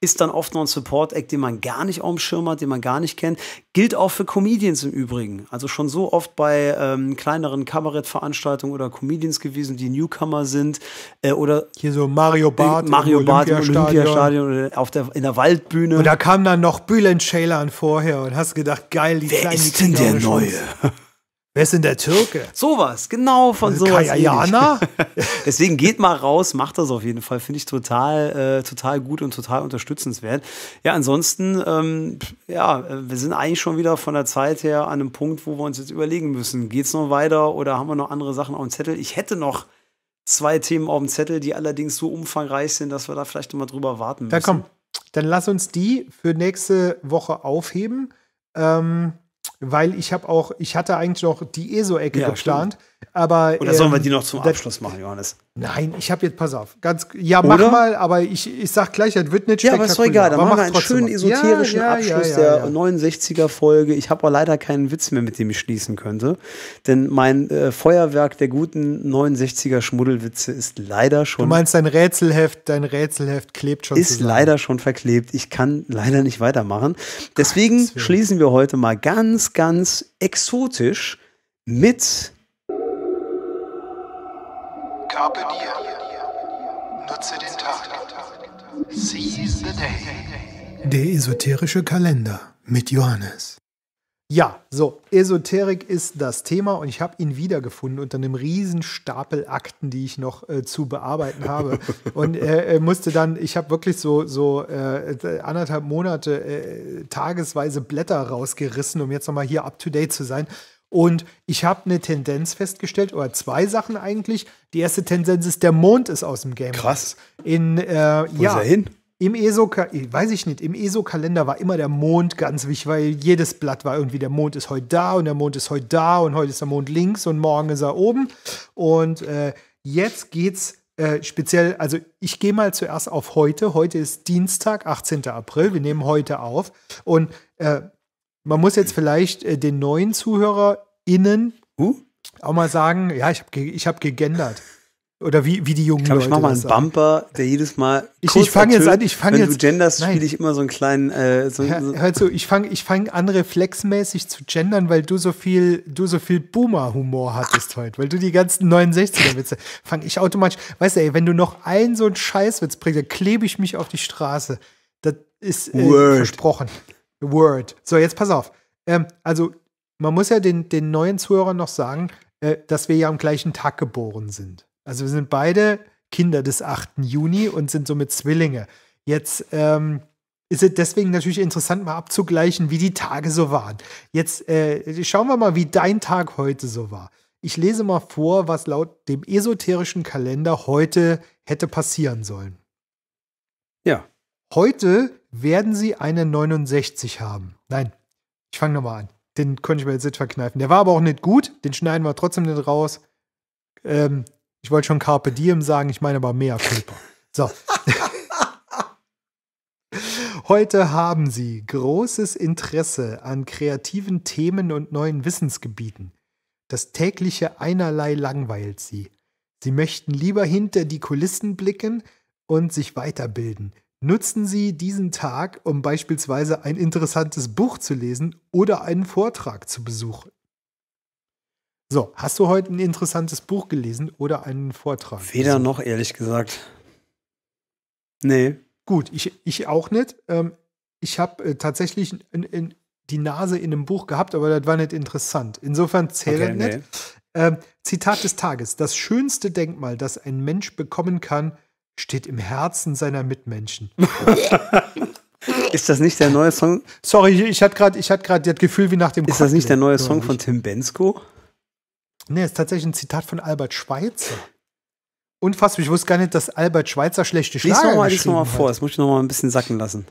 ist dann oft noch ein Support-Act, den man gar nicht auf dem Schirm hat, den man gar nicht kennt. Gilt auch für Comedians im Übrigen. Also schon so oft bei ähm, kleineren Kabarettveranstaltungen oder Comedians gewesen gewesen, die Newcomer sind. Äh, oder hier so Mario äh, Barth, Mario im Barth Olympiastadion. im Olympiastadion oder auf der, in der Waldbühne. Und da kam dann noch Bülent Ceylan vorher und hast gedacht, geil, die Wer ist denn der Neue? Wer ist denn der Türke? Sowas, genau von also sowas. Kajana? Deswegen geht mal raus, macht das auf jeden Fall. Finde ich total, äh, total gut und total unterstützenswert. Ja, ansonsten, ähm, ja, äh, wir sind eigentlich schon wieder von der Zeit her an einem Punkt, wo wir uns jetzt überlegen müssen, geht es noch weiter oder haben wir noch andere Sachen auf dem Zettel? Ich hätte noch zwei Themen auf dem Zettel, die allerdings so umfangreich sind, dass wir da vielleicht nochmal drüber warten müssen. Ja, komm, dann lass uns die für nächste Woche aufheben. Ähm weil ich habe auch, ich hatte eigentlich noch die ESO-Ecke ja, geplant, aber. Oder sollen wir ähm, die noch zum Abschluss machen, Johannes? Nein, ich habe jetzt, pass auf, ganz, ja, mach Oder? mal, aber ich, ich sag gleich, das wird nicht Ja, aber ist doch egal, dann machen wir einen schönen esoterischen ja, ja, Abschluss ja, der 69er-Folge. Ich habe auch leider keinen Witz mehr, mit dem ich schließen könnte, denn mein äh, Feuerwerk der guten 69er-Schmuddelwitze ist leider schon. Du meinst, dein Rätselheft, dein Rätselheft klebt schon. Ist zusammen. leider schon verklebt. Ich kann leider nicht weitermachen. Deswegen Gott, schließen wir heute mal ganz, ganz exotisch mit Carpe diem. Nutze den Tag. Seize the day. Der esoterische Kalender mit Johannes. Ja, so, Esoterik ist das Thema und ich habe ihn wiedergefunden unter einem riesen Stapel Akten, die ich noch äh, zu bearbeiten habe. und äh, musste dann, ich habe wirklich so, so äh, anderthalb Monate äh, tagesweise Blätter rausgerissen, um jetzt nochmal hier up-to-date zu sein. Und ich habe eine Tendenz festgestellt, oder zwei Sachen eigentlich. Die erste Tendenz ist, der Mond ist aus dem Game. Krass. In, äh, Wo ja, ist er hin? Im ESO, weiß ich nicht, im ESO-Kalender war immer der Mond ganz wichtig, weil jedes Blatt war irgendwie, der Mond ist heute da und der Mond ist heute da und heute ist der Mond links und morgen ist er oben. Und äh, jetzt geht's äh, speziell, also ich gehe mal zuerst auf heute. Heute ist Dienstag, 18. April. Wir nehmen heute auf. Und äh, man muss jetzt vielleicht äh, den neuen ZuhörerInnen uh? auch mal sagen, ja, ich habe ich hab gegendert. Oder wie, wie die jungen ich glaub, Leute. Ich mache mal einen Bumper, der jedes Mal. Ich, ich fange jetzt an, ich fange jetzt. Wenn du genderst, spiele ich immer so einen kleinen. Äh, so, Hör, Hör zu, ich fange ich fang an, reflexmäßig zu gendern, weil du so viel, so viel Boomer-Humor hattest heute, weil du die ganzen 69er-Witze. fange ich automatisch. Weißt du, ey, wenn du noch einen so einen Scheißwitz bringst, dann klebe ich mich auf die Straße. Das ist äh, versprochen. Word. So, jetzt pass auf. Ähm, also, man muss ja den, den neuen Zuhörern noch sagen, äh, dass wir ja am gleichen Tag geboren sind. Also, wir sind beide Kinder des 8. Juni und sind somit Zwillinge. Jetzt ähm, ist es deswegen natürlich interessant, mal abzugleichen, wie die Tage so waren. Jetzt äh, schauen wir mal, wie dein Tag heute so war. Ich lese mal vor, was laut dem esoterischen Kalender heute hätte passieren sollen. Ja. Heute werden sie eine 69 haben. Nein, ich fange nochmal an. Den konnte ich mir jetzt nicht verkneifen. Der war aber auch nicht gut. Den schneiden wir trotzdem nicht raus. Ähm, ich wollte schon Carpe Diem sagen, ich meine aber mehr Flipper. So. Heute haben Sie großes Interesse an kreativen Themen und neuen Wissensgebieten. Das tägliche Einerlei langweilt Sie. Sie möchten lieber hinter die Kulissen blicken und sich weiterbilden. Nutzen Sie diesen Tag, um beispielsweise ein interessantes Buch zu lesen oder einen Vortrag zu besuchen. So, hast du heute ein interessantes Buch gelesen oder einen Vortrag? Weder besucht? noch, ehrlich gesagt. Nee. Gut, ich, ich auch nicht. Ähm, ich habe äh, tatsächlich in, in die Nase in einem Buch gehabt, aber das war nicht interessant. Insofern zählt okay, nicht. Nee. Ähm, Zitat des Tages. Das schönste Denkmal, das ein Mensch bekommen kann, steht im Herzen seiner Mitmenschen. Ist das nicht der neue Song? Sorry, ich hatte gerade hat das Gefühl wie nach dem Ist Cocktail, das nicht der neue Song von Tim Bensko? Nee, ist tatsächlich ein Zitat von Albert Schweitzer. Unfassbar, ich wusste gar nicht, dass Albert Schweitzer schlechte Schlager lies noch mal, geschrieben noch vor, das muss ich nochmal ein bisschen sacken lassen.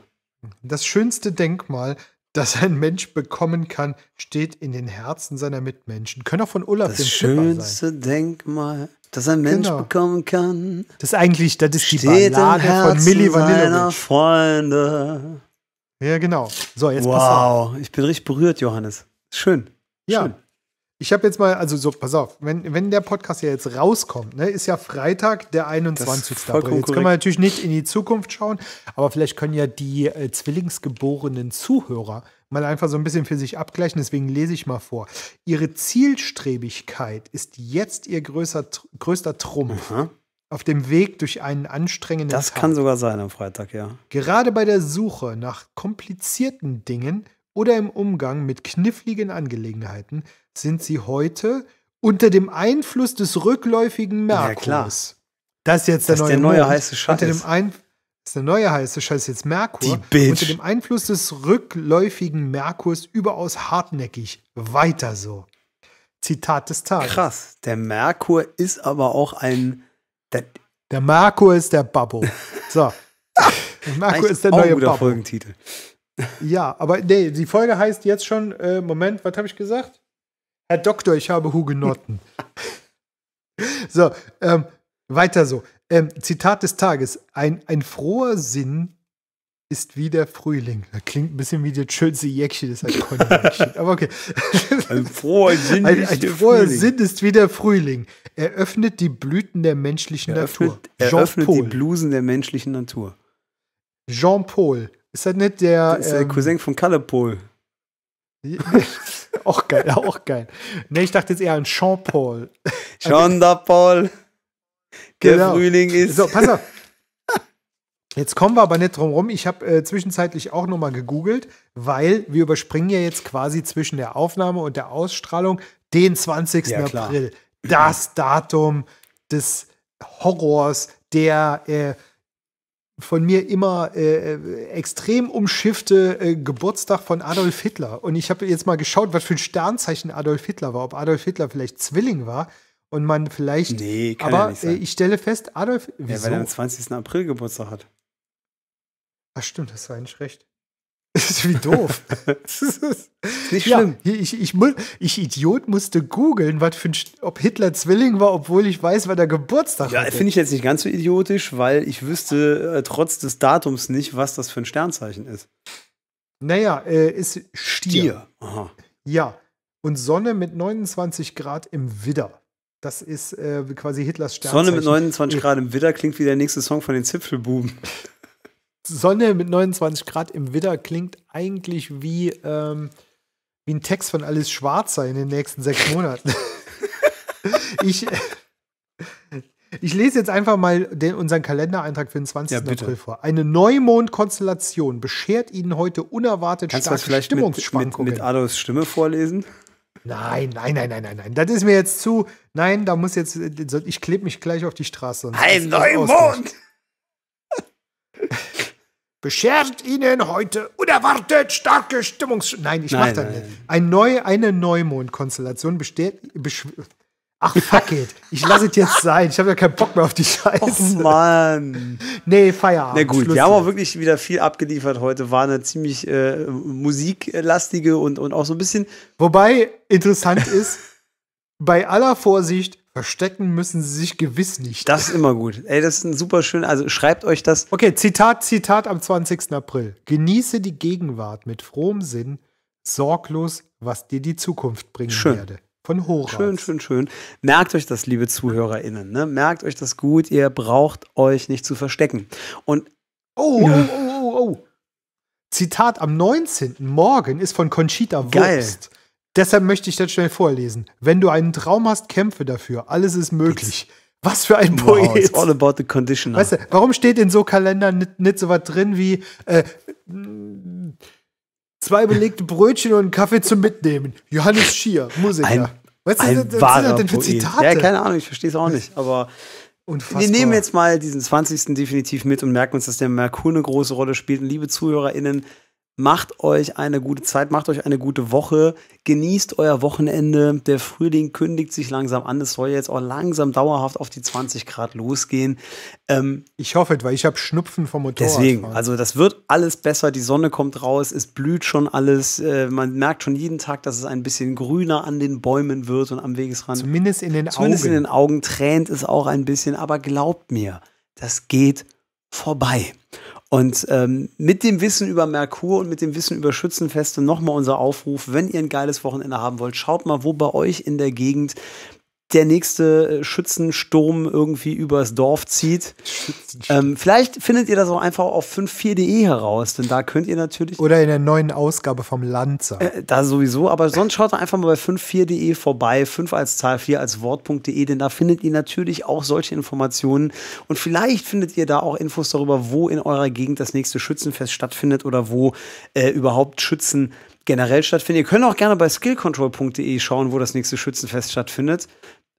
Das schönste Denkmal das ein Mensch bekommen kann, steht in den Herzen seiner Mitmenschen. Können auch von Olaf Das schönste Denkmal, das ein Mensch genau. bekommen kann. Das ist eigentlich, das ist die Ballade von Milli Vanillovic. Freunde. Ja, genau. So, jetzt Wow, ich bin richtig berührt, Johannes. Schön. Ja. Schön. Ich habe jetzt mal, also so, pass auf, wenn, wenn der Podcast ja jetzt rauskommt, ne, ist ja Freitag, der 21. April. Jetzt können wir natürlich nicht in die Zukunft schauen, aber vielleicht können ja die äh, zwillingsgeborenen Zuhörer mal einfach so ein bisschen für sich abgleichen. Deswegen lese ich mal vor. Ihre Zielstrebigkeit ist jetzt ihr größer, größter Trumpf. Mhm. Auf dem Weg durch einen anstrengenden Das Tag. kann sogar sein am Freitag, ja. Gerade bei der Suche nach komplizierten Dingen oder im Umgang mit kniffligen Angelegenheiten sind sie heute unter dem Einfluss des rückläufigen Merkurs. Ja, klar. Das ist jetzt das der, ist neue, der neue heiße Scheiß. Unter dem Ein ist der neue heiße Scheiß jetzt Merkur. Die Bitch. Unter dem Einfluss des rückläufigen Merkurs überaus hartnäckig. Weiter so. Zitat des Tages. Krass. Der Merkur ist aber auch ein. Der, der Merkur ist der Babbo. So. Der Merkur ist der neue auch ein guter Babbo. Folgentitel ja, aber nee, die Folge heißt jetzt schon, äh, Moment, was habe ich gesagt? Herr Doktor, ich habe Hugenotten. so, ähm, weiter so. Ähm, Zitat des Tages. Ein, ein froher Sinn ist wie der Frühling. Das klingt ein bisschen wie das schönste Jäckchen, das hat Konjäckchen. Aber okay. Ein froher Sinn, ein, ein froher Sinn ist wie der Frühling. Er öffnet die Blüten der menschlichen er öffnet, Natur. Er Jean öffnet Paul. die Blusen der menschlichen Natur. Jean-Paul, ist das nicht der. Das ist der ähm, Cousin von Kallepol. auch geil, auch geil. Ne, ich dachte jetzt eher an Jean Paul. Jean da Paul. Der genau. Frühling ist. So, pass auf. Jetzt kommen wir aber nicht drum rum. Ich habe äh, zwischenzeitlich auch nochmal gegoogelt, weil wir überspringen ja jetzt quasi zwischen der Aufnahme und der Ausstrahlung den 20. Ja, April. Das Datum des Horrors, der äh, von mir immer äh, extrem umschiffte äh, Geburtstag von Adolf Hitler. Und ich habe jetzt mal geschaut, was für ein Sternzeichen Adolf Hitler war, ob Adolf Hitler vielleicht Zwilling war und man vielleicht. Nee, kann aber ja nicht sein. Äh, ich stelle fest, Adolf. Wieso? Ja, weil er am 20. April Geburtstag hat. Ach stimmt, das war eigentlich recht. Das ist wie doof. das ist nicht schlimm. Ja, ich, ich, ich, Idiot musste googeln, ob Hitler Zwilling war, obwohl ich weiß, wann der Geburtstag war. Ja, finde ich jetzt nicht ganz so idiotisch, weil ich wüsste äh, trotz des Datums nicht, was das für ein Sternzeichen ist. Naja, äh, ist Stier. Stier. Ja. Und Sonne mit 29 Grad im Widder. Das ist äh, quasi Hitlers Sternzeichen. Sonne mit 29 Grad im Widder klingt wie der nächste Song von den Zipfelbuben. Sonne mit 29 Grad im Widder klingt eigentlich wie, ähm, wie ein Text von Alice Schwarzer in den nächsten sechs Monaten. ich, ich lese jetzt einfach mal den, unseren Kalendereintrag für den 20. Ja, April vor. Eine Neumondkonstellation beschert Ihnen heute unerwartet Kannst starke vielleicht Stimmungsschwankungen. Kannst du Mit, mit, mit Ados Stimme vorlesen? Nein, nein, nein, nein, nein, nein. Das ist mir jetzt zu. Nein, da muss jetzt. Ich klebe mich gleich auf die Straße. Ein Neumond! beschert Ihnen heute unerwartet starke Stimmungs... Nein, ich mach das nicht. Ein neu, eine Neumondkonstellation besteht... Ach, fuck it. Ich lasse es jetzt sein. Ich habe ja keinen Bock mehr auf die Scheiße. Oh Mann. Nee, Feierabend. Na gut, Schluss wir haben auch wirklich wieder viel abgeliefert heute. War eine ziemlich äh, musiklastige und, und auch so ein bisschen... Wobei interessant ist, bei aller Vorsicht Verstecken müssen sie sich gewiss nicht. Das ist immer gut. Ey, das ist ein super schön. Also schreibt euch das. Okay, Zitat, Zitat am 20. April. Genieße die Gegenwart mit frohem Sinn, sorglos, was dir die Zukunft bringen schön. werde. Von Horaz. Schön, schön, schön. Merkt euch das, liebe ZuhörerInnen. Ne? Merkt euch das gut. Ihr braucht euch nicht zu verstecken. Und. Oh, oh ja. oh, oh, oh, oh. Zitat am 19. Morgen ist von Conchita Wurst. Geil. Deshalb möchte ich das schnell vorlesen. Wenn du einen Traum hast, kämpfe dafür. Alles ist möglich. Was für ein Poet. Wow, it's all about the conditioner. Weißt du, warum steht in so Kalendern nicht, nicht so was drin wie äh, zwei belegte Brötchen und einen Kaffee zum Mitnehmen? Johannes Schier, Musiker. Ein, weißt du, ein was sind das denn für Zitate? Ja, keine Ahnung, ich verstehe es auch nicht, aber. Unfassbar. Wir nehmen jetzt mal diesen 20. definitiv mit und merken uns, dass der Merkur eine große Rolle spielt. Und liebe ZuhörerInnen, Macht euch eine gute Zeit, macht euch eine gute Woche, genießt euer Wochenende. Der Frühling kündigt sich langsam an. Es soll jetzt auch langsam dauerhaft auf die 20 Grad losgehen. Ähm, ich hoffe, weil ich habe Schnupfen vom Motorrad. Deswegen, also das wird alles besser. Die Sonne kommt raus, es blüht schon alles. Äh, man merkt schon jeden Tag, dass es ein bisschen grüner an den Bäumen wird und am Wegesrand. Zumindest in den Augen. Zumindest in den Augen tränt es auch ein bisschen. Aber glaubt mir, das geht vorbei. Und ähm, mit dem Wissen über Merkur und mit dem Wissen über Schützenfeste nochmal unser Aufruf, wenn ihr ein geiles Wochenende haben wollt, schaut mal, wo bei euch in der Gegend der nächste äh, Schützensturm irgendwie übers Dorf zieht. Ähm, vielleicht findet ihr das auch einfach auf 54.de heraus, denn da könnt ihr natürlich. Oder in der neuen Ausgabe vom Lanzer. Äh, da sowieso, aber sonst schaut einfach mal bei 54.de vorbei, 5 als Zahl, 4 als Wort.de, denn da findet ihr natürlich auch solche Informationen. Und vielleicht findet ihr da auch Infos darüber, wo in eurer Gegend das nächste Schützenfest stattfindet oder wo äh, überhaupt Schützen generell stattfinden. Ihr könnt auch gerne bei skillcontrol.de schauen, wo das nächste Schützenfest stattfindet.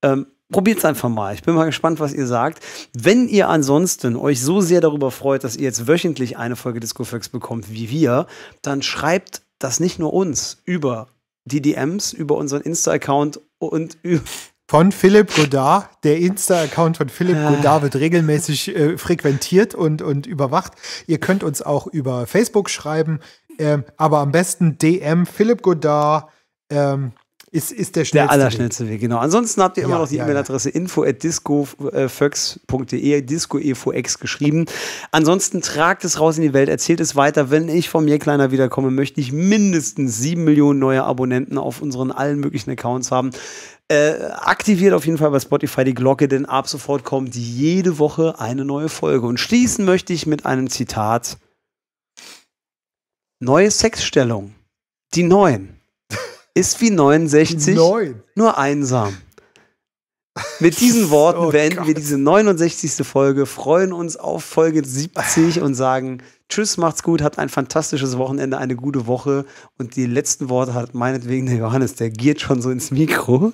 Ähm, Probiert es einfach mal. Ich bin mal gespannt, was ihr sagt. Wenn ihr ansonsten euch so sehr darüber freut, dass ihr jetzt wöchentlich eine Folge DiscoFox bekommt wie wir, dann schreibt das nicht nur uns über die DMs, über unseren Insta-Account und über von Philipp Godard. Der Insta-Account von Philipp ja. Ah. Godard wird regelmäßig äh, frequentiert und, und überwacht. Ihr könnt uns auch über Facebook schreiben. Ähm, aber am besten DM Philipp Godard ähm, ist, ist der schnellste Der allerschnellste Weg, Weg genau. Ansonsten habt ihr immer ja, noch die ja, E-Mail-Adresse ja. info at discofox.de, äh, discoefox geschrieben. Ansonsten tragt es raus in die Welt, erzählt es weiter. Wenn ich von mir kleiner wiederkomme, möchte ich mindestens sieben Millionen neue Abonnenten auf unseren allen möglichen Accounts haben. Äh, aktiviert auf jeden Fall bei Spotify die Glocke, denn ab sofort kommt jede Woche eine neue Folge. Und schließen möchte ich mit einem Zitat Neue Sexstellung. Die 9. Ist wie 69 Neun. nur einsam. Mit diesen Worten oh beenden Gott. wir diese 69. Folge, freuen uns auf Folge 70 und sagen Tschüss, macht's gut, habt ein fantastisches Wochenende, eine gute Woche. Und die letzten Worte hat meinetwegen der Johannes, der giert schon so ins Mikro.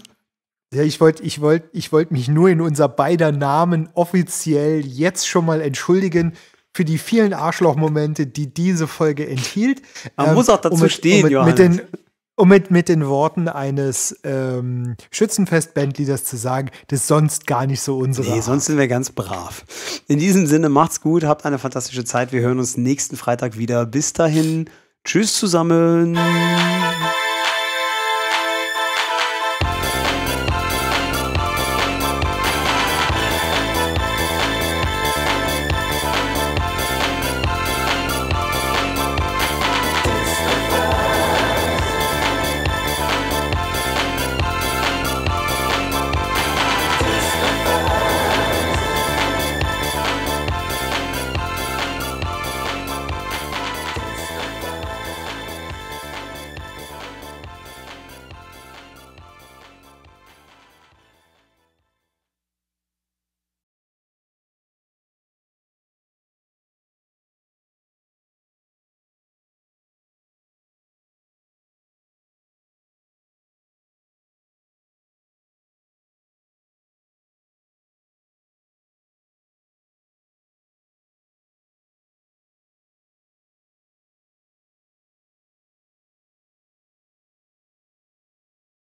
Ja, ich wollte ich wollt, ich wollt mich nur in unser beider Namen offiziell jetzt schon mal entschuldigen für die vielen Arschlochmomente, die diese Folge enthielt. Man ähm, muss auch dazu um mit, stehen, um mit, Johannes. Mit den, um mit, mit den Worten eines ähm, Schützenfest-Bandleaders zu sagen, das ist sonst gar nicht so unsere. Nee, Art. sonst sind wir ganz brav. In diesem Sinne, macht's gut, habt eine fantastische Zeit. Wir hören uns nächsten Freitag wieder. Bis dahin, tschüss zusammen.